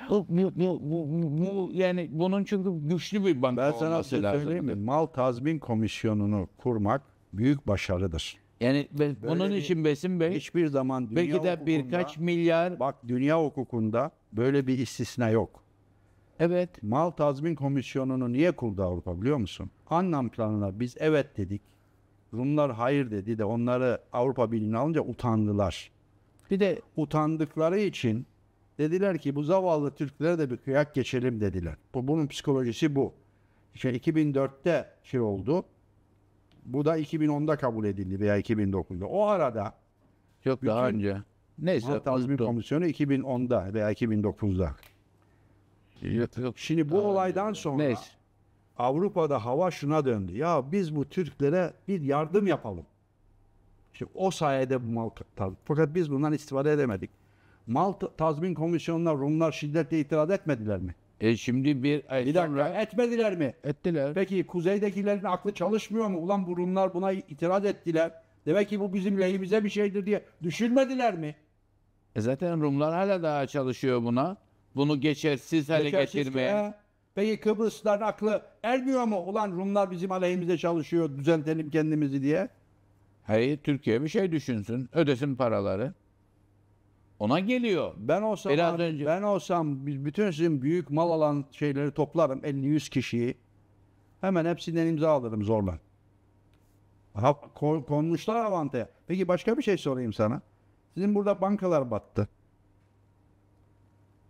Bu, bu, bu, bu- bu- yani bunun çünkü güçlü bir banka Ben sana olması şey söyleyeyim mi? Mal tazmin komisyonunu kurmak büyük başarıdır. Yani ben- bunun bir- için Besim Bey Hiçbir zaman dünya belki de birkaç milyar Bak dünya hukukunda böyle bir istisna yok. Evet. Mal tazmin komisyonunu niye kurdu Avrupa biliyor musun? Anlam planına biz evet dedik. Rumlar hayır dedi de onları Avrupa Birliği'ne alınca utandılar. Bir de utandıkları için dediler ki bu zavallı Türklere de bir kıyak geçelim dediler. Bu, bunun psikolojisi bu. İşte 2004'te şey oldu. Bu da 2010'da kabul edildi veya 2009'da. O arada Yok daha önce. Neyse. Mal Tazmin Komisyonu 2010'da veya 2009'da Yok, yok. Şimdi bu olaydan sonra Neyse. Avrupa'da hava şuna döndü. Ya biz bu Türklere bir yardım yapalım. İşte o sayede bu mal tazmin. Fakat biz bundan istifade edemedik. Mal tazmin komisyonuna Rumlar şiddetle itiraz etmediler mi? E şimdi bir ay e, bir dakika, etmediler mi? Ettiler. Peki kuzeydekilerin aklı çalışmıyor mu? Ulan bu Rumlar buna itiraz ettiler. Demek ki bu bizim lehimize bir şeydir diye düşünmediler mi? E zaten Rumlar hala daha çalışıyor buna. Bunu geçersiz hale Geçersiz getirmeye. Peki Kıbrıslıların aklı ermiyor mu? Ulan Rumlar bizim aleyhimize çalışıyor, düzeltelim kendimizi diye. Hayır Türkiye bir şey düşünsün. Ödesin paraları. Ona geliyor. Ben olsam Biraz abi, önce- ben olsam biz bütün sizin büyük mal alan şeyleri toplarım 50-100 kişiyi. Hemen hepsinden imza alırım zorla. Aha, konmuşlar avantaya. Peki başka bir şey sorayım sana. Sizin burada bankalar battı.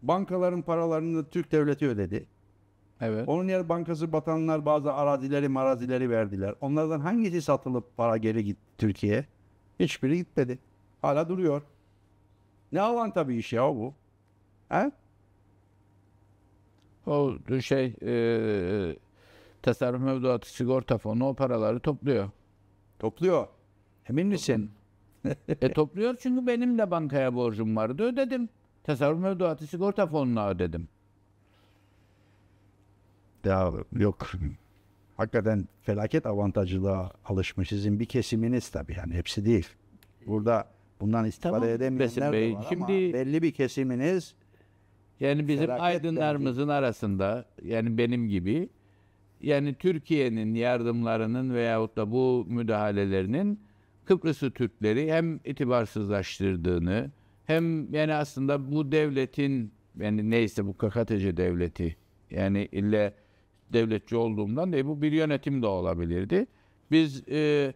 Bankaların paralarını da Türk devleti ödedi. Evet. Onun yer bankası batanlar bazı arazileri marazileri verdiler. Onlardan hangisi satılıp para geri gitti Türkiye? Hiçbiri gitmedi. Hala duruyor. Ne alan tabii iş ya bu. He? O şey e, tasarruf mevduatı sigorta fonu o paraları topluyor. Topluyor. Emin misin? e topluyor çünkü benim de bankaya borcum vardı ödedim. Tasarruf mevduatı sigorta fonuna ödedim. Ya yok. Hakikaten felaket avantajlılığa alışmış sizin bir kesiminiz tabii yani hepsi değil. Burada bundan istifade tamam, edemeyenler Bey, var şimdi, ama belli bir kesiminiz yani bizim aydınlarımızın derdi. arasında yani benim gibi yani Türkiye'nin yardımlarının veyahut da bu müdahalelerinin Kıbrıs'ı Türkleri hem itibarsızlaştırdığını, hem yani aslında bu devletin yani neyse bu KKTC devleti yani ille devletçi olduğumdan değil bu bir yönetim de olabilirdi. Biz e,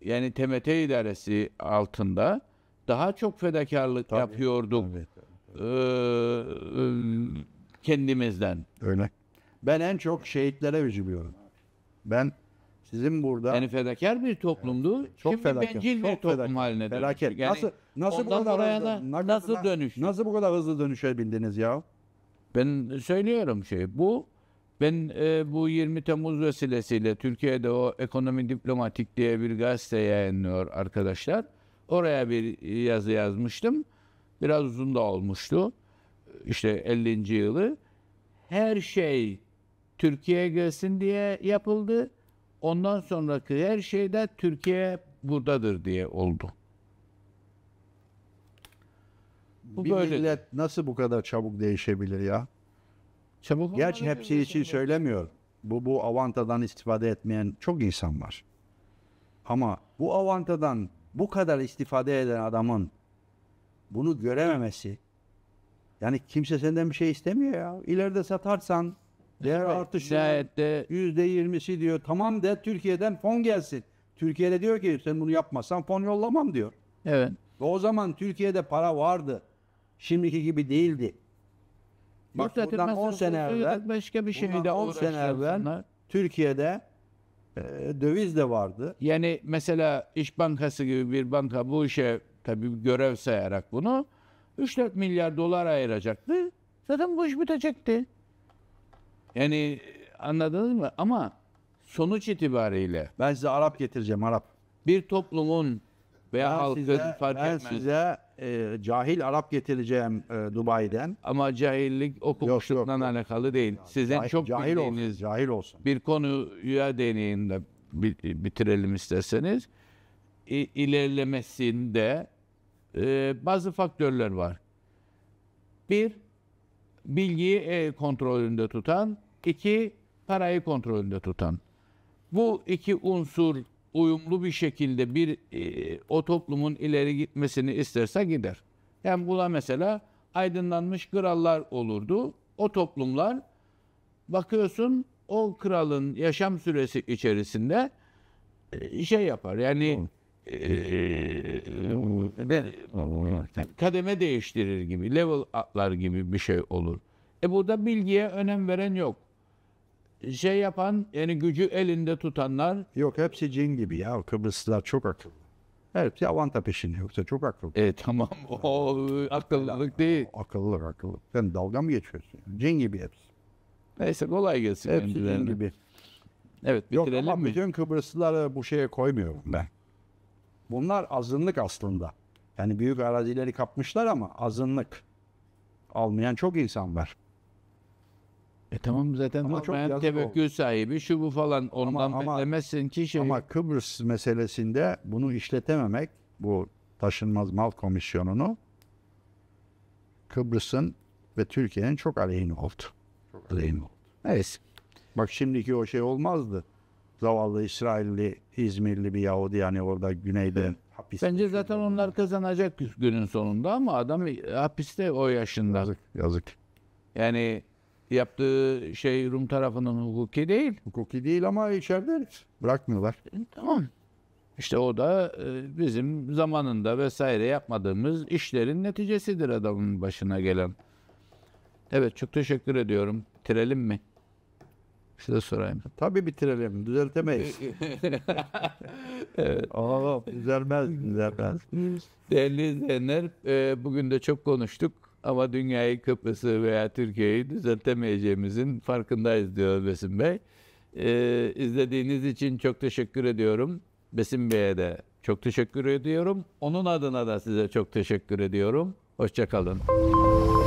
yani TMT idaresi altında daha çok fedakarlık tabii, yapıyorduk tabii, tabii. E, e, kendimizden. Öyle. Ben en çok şehitlere üzülüyorum. Ben sizin burada Yani fedakar bir toplumdu. çok Şimdi fedakar, bencil bir çok toplum fedakar, haline dönüştü. felaket. Yani Nasıl- nasıl bu kadar buraya hızlı- da nasıl- nasıl dönüştü? Nasıl bu kadar hızlı dönüşebildiniz ya? Ben söylüyorum şey bu ben e, bu 20 Temmuz vesilesiyle Türkiye'de o ekonomi diplomatik diye bir gazete yayınlıyor arkadaşlar. Oraya bir yazı yazmıştım. Biraz uzun da olmuştu. İşte 50. yılı. Her şey Türkiye'ye gelsin diye yapıldı. Ondan sonraki her şeyde Türkiye buradadır diye oldu. Bu bir böyle. millet nasıl bu kadar çabuk değişebilir ya? Çabuk Gerçi hepsi için söylüyorum. söylemiyor. Bu, bu avantadan istifade etmeyen çok insan var. Ama bu avantadan bu kadar istifade eden adamın bunu görememesi yani kimse senden bir şey istemiyor ya. İleride satarsan Değer artışı de yüzde yirmisi diyor. Tamam de Türkiye'den fon gelsin. Türkiye'de diyor ki sen bunu yapmazsan fon yollamam diyor. Evet. Ve o zaman Türkiye'de para vardı. Şimdiki gibi değildi. Bak Yurt bundan 10 şey sene evvel başka bir şeyle 10 sene evvel Türkiye'de e, döviz de vardı. Yani mesela İş Bankası gibi bir banka bu işe tabii görev sayarak bunu 3-4 milyar dolar ayıracaktı. Zaten bu iş bitecekti. Yani e, anladınız mı? Ama sonuç itibariyle Ben size Arap getireceğim Arap. bir toplumun veya Ben halkın fark ben etmez. size e, cahil Arap getireceğim e, Dubai'den. Ama cahillik Yok, alakalı değil. Sizin Cahil- çok cahil olsun. Cahil olsun. bir konuya değineyim de bitirelim isterseniz. İ- ilerlemesinde e, bazı faktörler var. Bir, bilgiyi e, kontrolünde tutan iki parayı kontrolünde tutan. Bu iki unsur uyumlu bir şekilde bir e, o toplumun ileri gitmesini isterse gider. Yani buna mesela aydınlanmış krallar olurdu. O toplumlar bakıyorsun o kralın yaşam süresi içerisinde e, şey yapar. Yani e, e kademe değiştirir gibi, level atlar gibi bir şey olur. E burada bilgiye önem veren yok şey yapan yani gücü elinde tutanlar. Yok hepsi cin gibi ya. Kıbrıslılar çok akıllı. Evet ya avanta peşinde yoksa çok akıllı. E tamam o akıllılık değil. Akıllı akıllı. Sen dalga mı geçiyorsun? Cin gibi hepsi. Neyse kolay gelsin. Hepsi cin gibi. Evet bitirelim Yok, ama mi? bütün Kıbrıslıları bu şeye koymuyorum ben. Bunlar azınlık aslında. Yani büyük arazileri kapmışlar ama azınlık. Almayan çok insan var. E tamam zaten ama çok ben tevekkül oldu. sahibi şu bu falan ondan ama, ama, beklemezsin ki şey. Ama Kıbrıs meselesinde bunu işletememek bu taşınmaz mal komisyonunu Kıbrıs'ın ve Türkiye'nin çok aleyhine oldu. Çok aleyhine oldu. Neyse. Bak şimdiki o şey olmazdı. Zavallı İsrailli, İzmirli bir Yahudi yani orada güneyde evet. hapiste. Bence zaten onlar kazanacak günün sonunda ama adam hapiste o yaşında. Yazık, yazık. Yani yaptığı şey Rum tarafının hukuki değil. Hukuki değil ama içeride bırakmıyorlar. E, tamam. İşte o da e, bizim zamanında vesaire yapmadığımız işlerin neticesidir adamın başına gelen. Evet çok teşekkür ediyorum. Bitirelim mi? Size sorayım. Tabii bitirelim. Düzeltemeyiz. evet. Aa, düzelmez, düzelmez. Değerli izleyenler, e, bugün de çok konuştuk. Ama dünyayı, Kıbrıs'ı veya Türkiye'yi düzeltemeyeceğimizin farkındayız diyor Besim Bey. Ee, izlediğiniz için çok teşekkür ediyorum. Besim Bey'e de çok teşekkür ediyorum. Onun adına da size çok teşekkür ediyorum. Hoşçakalın.